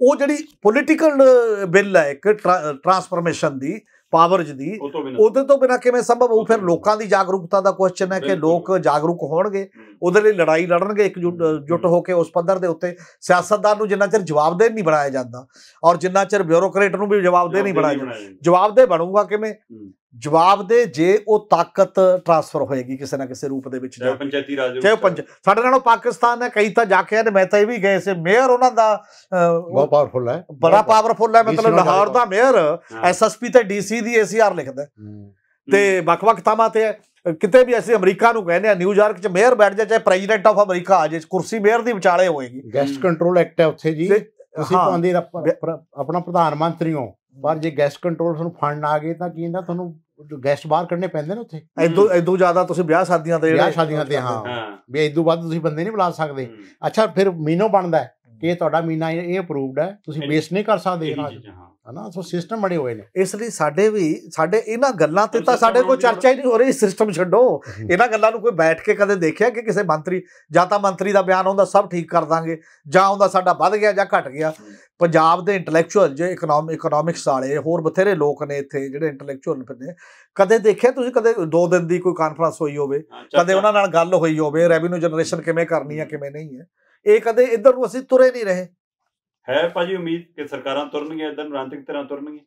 ਉਹ ਜਿਹੜੀ ਪੋਲੀਟੀਕਲ ਬਿੱਲ ਹੈ ਇੱਕ ਟਰਾਂਸਫਰਮੇਸ਼ਨ ਦੀ ਪਾਵਰਜ ਦੀ ਉਹਦੇ ਤੋਂ ਬਿਨਾ ਕਿਵੇਂ ਸੰਭਵ ਹੋ ਫਿਰ ਲੋਕਾਂ ਦੀ ਜਾਗਰੂਕਤਾ ਦਾ ਕੁਐਸਚਨ ਹੈ ਕਿ ਲੋਕ ਜਾਗਰੂਕ ਹੋਣਗੇ ਉਹਦੇ ਲਈ ਲੜਾਈ ਲੜਨਗੇ ਇੱਕ ਜੁਟ ਹੋ ਕੇ ਉਸ ਪੱਧਰ ਦੇ ਉੱਤੇ ਸਿਆਸਤਦਾਨ ਨੂੰ ਜਿੰਨਾ ਚਿਰ ਜਵਾਬਦੇਹ ਨਹੀਂ ਬਣਾਇਆ ਜਾਂਦਾ ਔਰ ਜਿੰਨਾ ਚਿਰ ਬਿਊਰੋਕਰੇਟ ਨੂੰ ਵੀ ਜਵਾਬਦੇਹ ਨਹੀਂ ਬਣਾਇਆ ਜਾਂਦਾ ਜਵਾਬਦੇਹ ਬਣੂਗਾ ਕਿਵੇਂ ਜਵਾਬ ਦੇ ਜੇ ਉਹ ਤਾਕਤ ਟਰਾਂਸਫਰ ਹੋਏਗੀ ਕਿਸੇ ਨਾ ਕਿਸੇ ਰੂਪ ਦੇ ਵਿੱਚ ਜੇ ਪੰਚਾਇਤੀ ਰਾਜ ਚਾਹੇ ਪੰਚ ਸਾਡੇ ਨਾਲੋਂ ਪਾਕਿਸਤਾਨ ਨੇ ਕਈ ਤਾਂ ਜਾ ਕੇ ਨੇ ਮੈਂ ਤਾਂ ਇਹ ਵੀ ਗਏ ਸੀ ਮੇਅਰ ਉਹਨਾਂ ਦਾ ਬਹੁਤ ਪਾਵਰਫੁਲ ਹੈ ਬੜਾ ਪਾਵਰਫੁਲ ਹੈ ਮਤਲਬ ਲਾਹੌਰ ਦਾ ਮੇਅਰ ਐਸਐਸਪੀ ਤੇ ਡੀਸੀ ਦੀ ਏਸੀਆਰ ਲਿਖਦਾ ਤੇ ਵੱਖ-ਵੱਖ ਥਾਵਾਂ ਤੇ ਕਿਤੇ ਵੀ ਅਸੀਂ ਅਮਰੀਕਾ ਨੂੰ ਕਹਿੰਦੇ ਆ ਨਿਊਯਾਰਕ ਚ ਮੇਅਰ ਬੈਠ ਜਾ ਚਾਹੇ ਪ੍ਰੈਜ਼ੀਡੈਂਟ ਆਫ ਅਮਰੀਕਾ ਆ ਜੇ ਕੁਰਸੀ ਮੇਅਰ ਦੀ ਵਿਚਾਲੇ ਹੋਏਗੀ ਗੈਸਟ ਕੰਟਰੋਲ ਐਕਟ ਹੈ ਉੱਥੇ ਜੀ ਤੁਸੀਂ ਪਾਉਂਦੇ ਆਪਣਾ ਪ੍ਰਧਾਨ ਮੰਤਰੀ ਹੋ ਪਰ ਜੇ ਗੈਸਟ ਕੰਟਰੋਲ ਤੁਹਾਨੂੰ ਫੰਡ ਆ ਗਏ ਤਾਂ ਕੀ ਹੁੰਦਾ ਤੁਹਾਨੂੰ ਗੈਸਟ ਬਾਹਰ ਕਰਨੇ ਪੈਂਦੇ ਨੇ ਉੱਥੇ ਐਦੋਂ ਐਦੋਂ ਜ਼ਿਆਦਾ ਤੁਸੀਂ ਵਿਆਹ ਸ਼ਾਦੀਆਂ ਤੇ ਵਿਆਹ ਸ਼ਾਦੀਆਂ ਤੇ ਹਾਂ ਵੀ ਐਦੋਂ ਵੱਧ ਤੁਸੀਂ ਬੰਦੇ ਨਹੀਂ ਬੁਲਾ ਸਕਦੇ ਅੱਛਾ ਫਿਰ ਮੀਨੋ ਬਣਦਾ ਕਿ ਇਹ ਤੁਹਾਡਾ ਮੀਨਾ ਇਹ ਅਪਰੂਵਡ ਹੈ ਤੁਸੀਂ ਬੇਸ ਨਹੀਂ ਕਰ ਸਕਦੇ ਇਹਨਾਂ ਹਨਾ ਸੋ ਸਿਸਟਮ ਬੜੇ ਹੋਏ ਨੇ ਇਸ ਲਈ ਸਾਡੇ ਵੀ ਸਾਡੇ ਇਹਨਾਂ ਗੱਲਾਂ ਤੇ ਤਾਂ ਸਾਡੇ ਕੋਈ ਚਰਚਾ ਹੀ ਨਹੀਂ ਹੋ ਰਹੀ ਸਿਸਟਮ ਛੱਡੋ ਇਹਨਾਂ ਗੱਲਾਂ ਨੂੰ ਕੋਈ ਬੈਠ ਕੇ ਕਦੇ ਦੇਖਿਆ ਕਿ ਕਿਸੇ ਮੰਤਰੀ ਜਾਂ ਤਾਂ ਮੰਤਰੀ ਦਾ ਬਿਆਨ ਆਉਂਦਾ ਸਭ ਠੀਕ ਕਰ ਦਾਂਗੇ ਜਾਂ ਆਉਂਦਾ ਸਾਡਾ ਵੱਧ ਗਿਆ ਜਾਂ ਘਟ ਗਿਆ ਪੰਜਾਬ ਦੇ ਇੰਟੈਲੈਕਚੁਅਲ ਜੇ ਇਕਨੋਮਿਕ ਇਕਨੋਮਿਕਸ ਵਾਲੇ ਹੋਰ ਬਥੇਰੇ ਲੋਕ ਨੇ ਇੱਥੇ ਜਿਹੜੇ ਇੰਟੈਲੈਕਚੁਅਲ ਨੇ ਕਦੇ ਦੇਖਿਆ ਤੁਸੀਂ ਕਦੇ ਦੋ ਦਿਨ ਦੀ ਕੋਈ ਕਾਨਫਰੰਸ ਹੋਈ ਹੋਵੇ ਕਦੇ ਉਹਨਾਂ ਨਾਲ ਗੱਲ ਹੋਈ ਹੋਵੇ ਰੈਵਨਿਊ ਜਨਰੇਸ਼ਨ ਕਿਵੇਂ ਕਰਨੀ ਹੈ ਕਿਵੇਂ ਨਹੀਂ ਹੈ ਇਹ ਕਦੇ ਇੱਧਰ ਨੂੰ ਅਸੀਂ ਤੁਰੇ ਨਹੀਂ ਰਹੇ ਹੈ ਭਾਜੀ ਉਮੀਦ ਕਿ ਸਰਕਾਰਾਂ ਤੁਰਨਗੀਆਂ ਇਦਾਂ ਰਾਂਤਿਕ ਤਰ੍ਹਾਂ ਤੁਰਨਗੀਆਂ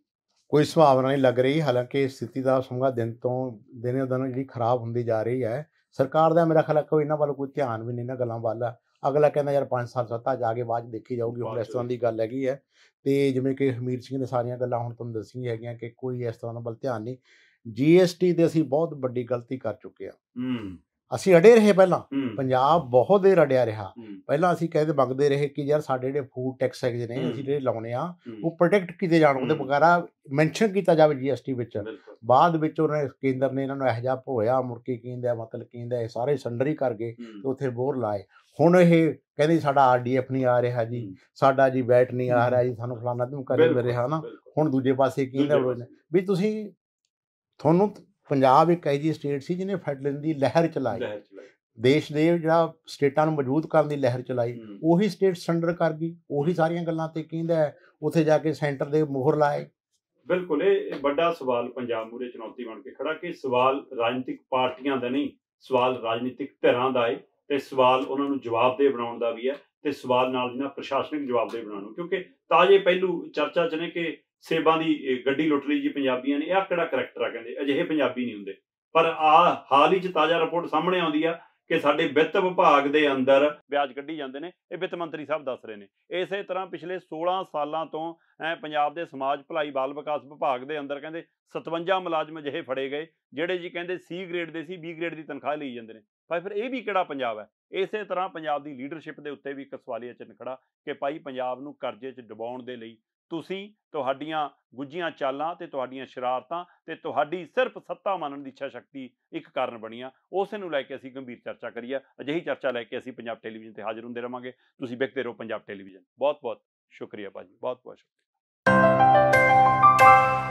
ਕੋਈ ਸੁਭਾਵਨਾ ਨਹੀਂ ਲੱਗ ਰਹੀ ਹਾਲਾਂਕਿ ਸਥਿਤੀ ਦਾ ਸਮਗਾ ਦਿਨ ਤੋਂ ਦਿਨੇ ਦਿਨ ਜਿਹੜੀ ਖਰਾਬ ਹੁੰਦੀ ਜਾ ਰਹੀ ਹੈ ਸਰਕਾਰ ਦਾ ਮੇਰਾ ਖਿਆਲ ਕੋਈ ਇਹਨਾਂ ਵੱਲ ਕੋਈ ਧਿਆਨ ਵੀ ਨਹੀਂ ਨਾ ਗੱਲਾਂ ਵੱਲ ਅਗਲਾ ਕਹਿੰਦਾ ਯਾਰ 5 ਸਾਲ ਸੱਤਾ ਜਾ ਕੇ ਬਾਅਦ ਦੇਖੀ ਜਾਊਗੀ ਹੁਣ ਇਸ ਤਰ੍ਹਾਂ ਦੀ ਗੱਲ ਹੈਗੀ ਹੈ ਤੇ ਜਿਵੇਂ ਕਿ ਹਮੀਰ ਸਿੰਘ ਨੇ ਸਾਰੀਆਂ ਗੱਲਾਂ ਹੁਣ ਤੁਹਾਨੂੰ ਦੱਸੀਆਂ ਹੈਗੀਆਂ ਕਿ ਕੋਈ ਇਸ ਤਰ੍ਹਾਂ ਦਾ ਬਲ ਧਿਆਨ ਨਹੀਂ ਜੀਐਸਟੀ ਤੇ ਅਸੀਂ ਬਹੁਤ ਵੱਡੀ ਗਲਤੀ ਕਰ ਚੁੱਕੇ ਆ ਹੂੰ ਅਸੀਂ ਅੜੇ ਰਹੇ ਪਹਿਲਾਂ ਪੰਜਾਬ ਬਹੁਤ ਦੇਰ ਅੜਿਆ ਰਿਹਾ ਪਹਿਲਾਂ ਅਸੀਂ ਕਹਿੰਦੇ ਮੰਗਦੇ ਰਹੇ ਕਿ ਯਾਰ ਸਾਡੇ ਜਿਹੜੇ ਫੂਡ ਟੈਕਸ ਹੈਗੇ ਨੇ ਅਸੀਂ ਜਿਹੜੇ ਲਾਉਣੇ ਆ ਉਹ ਪ੍ਰੋਟੈਕਟ ਕੀਤੇ ਜਾਣ ਉਹਦੇ ਵਗੈਰਾ ਮੈਂਸ਼ਨ ਕੀਤਾ ਜਾਵੇ ਜੀਐਸਟੀ ਵਿੱਚ ਬਾਅਦ ਵਿੱਚ ਉਹਨੇ ਕੇਂਦਰ ਨੇ ਇਹਨਾਂ ਨੂੰ ਇਹ ਜਿਹਾ ਭੋਇਆ ਮੁਰਕੀ ਕਹਿੰਦਾ ਮਤਲਬ ਕਹਿੰਦਾ ਇਹ ਸਾਰੇ ਸੰਡਰੀ ਕਰ ਗਏ ਤੇ ਉੱਥੇ ਬੋਰ ਲਾਏ ਹੁਣ ਇਹ ਕਹਿੰਦੇ ਸਾਡਾ ਆਰਡੀਐਫ ਨਹੀਂ ਆ ਰਿਹਾ ਜੀ ਸਾਡਾ ਜੀ ਵੈਟ ਨਹੀਂ ਆ ਰਿਹਾ ਜੀ ਸਾਨੂੰ ਫਲਾਣਾ ਧਮਕਾ ਦੇ ਰਿਹਾ ਹਨਾ ਹੁਣ ਦੂਜੇ ਪਾਸੇ ਕਹਿੰਦਾ ਵੀ ਤੁਸੀਂ ਤੁਹਾਨੂੰ ਪੰਜਾਬ ਇੱਕ ਐਜੀ ਸਟੇਟ ਸੀ ਜਿਹਨੇ ਫੈਡਰਲਿਜ਼ਮ ਦੀ ਲਹਿਰ ਚਲਾਈ ਦੇਸ਼ ਦੇ ਜਿਹੜਾ ਸਟੇਟਾਂ ਨੂੰ ਮਜ਼ਬੂਤ ਕਰਨ ਦੀ ਲਹਿਰ ਚਲਾਈ ਉਹੀ ਸਟੇਟ ਸੰਡਰ ਕਰ ਗਈ ਉਹੀ ਸਾਰੀਆਂ ਗੱਲਾਂ ਤੇ ਕਹਿੰਦਾ ਉੱਥੇ ਜਾ ਕੇ ਸੈਂਟਰ ਦੇ ਮੋਹਰ ਲਾਏ ਬਿਲਕੁਲ ਇਹ ਵੱਡਾ ਸਵਾਲ ਪੰਜਾਬ ਮੂਰੇ ਚੁਣੌਤੀ ਬਣ ਕੇ ਖੜਾ ਕਿ ਸਵਾਲ ਰਾਜਨੀਤਿਕ ਪਾਰਟੀਆਂ ਦਾ ਨਹੀਂ ਸਵਾਲ ਰਾਜਨੀਤਿਕ ਧਿਰਾਂ ਦਾ ਹੈ ਤੇ ਸਵਾਲ ਉਹਨਾਂ ਨੂੰ ਜਵਾਬਦੇਹ ਬਣਾਉਣ ਦਾ ਵੀ ਹੈ ਤੇ ਸਵਾਲ ਨਾਲ ਜਿਹਨਾਂ ਪ੍ਰਸ਼ਾਸਨਿਕ ਜਵਾਬਦੇਹ ਬਣਾਉਣ ਨੂੰ ਕਿਉਂਕਿ ਤਾਜੇ ਪਹਿਲੂ ਚਰਚਾ ਚ ਨੇ ਕਿ ਸੇਬਾਂ ਦੀ ਗੱਡੀ ਲੁੱਟ ਲਈ ਜੀ ਪੰਜਾਬੀਆਂ ਨੇ ਇਹ ਕਿਹੜਾ ਕਰੈਕਟਰ ਆ ਕਹਿੰਦੇ ਅਜਿਹੇ ਪੰਜਾਬੀ ਨਹੀਂ ਹੁੰਦੇ ਪਰ ਆ ਹਾਲ ਹੀ ਚ ਤਾਜ਼ਾ ਰਿਪੋਰਟ ਸਾਹਮਣੇ ਆਉਂਦੀ ਆ ਕਿ ਸਾਡੇ ਵਿੱਤ ਵਿਭਾਗ ਦੇ ਅੰਦਰ ਵਿਆਜ ਕੱਢੀ ਜਾਂਦੇ ਨੇ ਇਹ ਵਿੱਤ ਮੰਤਰੀ ਸਾਹਿਬ ਦੱਸ ਰਹੇ ਨੇ ਇਸੇ ਤਰ੍ਹਾਂ ਪਿਛਲੇ 16 ਸਾਲਾਂ ਤੋਂ ਪੰਜਾਬ ਦੇ ਸਮਾਜ ਭਲਾਈ ਬਾਲ ਵਿਕਾਸ ਵਿਭਾਗ ਦੇ ਅੰਦਰ ਕਹਿੰਦੇ 57 ਮੁਲਾਜ਼ਮ ਅਜਿਹੇ ਫੜੇ ਗਏ ਜਿਹੜੇ ਜੀ ਕਹਿੰਦੇ ਸੀ ਗ੍ਰੇਡ ਦੇ ਸੀ ਬੀ ਗ੍ਰੇਡ ਦੀ ਤਨਖਾਹ ਲਈ ਜਾਂਦੇ ਨੇ ਭਾਈ ਫਿਰ ਇਹ ਵੀ ਕਿਹੜਾ ਪੰਜਾਬ ਹੈ ਇਸੇ ਤਰ੍ਹਾਂ ਪੰਜਾਬ ਦੀ ਲੀਡਰਸ਼ਿਪ ਦੇ ਉੱਤੇ ਵੀ ਇੱਕ ਸਵਾਲੀਆ ਚਿੰਨ੍ਹ ਖੜਾ ਕਿ ਭਾਈ ਪੰਜਾਬ ਨੂੰ ਕਰਜ਼ੇ 'ਚ ਡਬਾਉਣ ਦੇ ਲਈ ਤੁਸੀਂ ਤੁਹਾਡੀਆਂ ਗੁੱਜੀਆਂ ਚਾਲਾਂ ਤੇ ਤੁਹਾਡੀਆਂ ਸ਼ਰਾਰਤਾਂ ਤੇ ਤੁਹਾਡੀ ਸਿਰਫ ਸੱਤਾ ਮੰਨਣ ਦੀ ਇੱਛਾ ਸ਼ਕਤੀ ਇੱਕ ਕਾਰਨ ਬਣੀਆਂ ਉਸੇ ਨੂੰ ਲੈ ਕੇ ਅਸੀਂ ਗੰਭੀਰ ਚਰਚਾ ਕਰੀ ਆ ਅਜਿਹੀ ਚਰਚਾ ਲੈ ਕੇ ਅਸੀਂ ਪੰਜਾਬ ਟੈਲੀਵਿਜ਼ਨ ਤੇ ਹਾਜ਼ਰ ਹੁੰਦੇ ਰਵਾਂਗੇ ਤੁਸੀਂ ਵੇਖਦੇ ਰਹੋ ਪੰਜਾਬ ਟੈਲੀਵਿਜ਼ਨ ਬਹੁਤ ਬਹੁਤ ਸ਼ੁਕਰੀਆ ਭਾਜੀ ਬਹੁਤ ਬਹੁਤ ਸ਼ੁਕਰੀਆ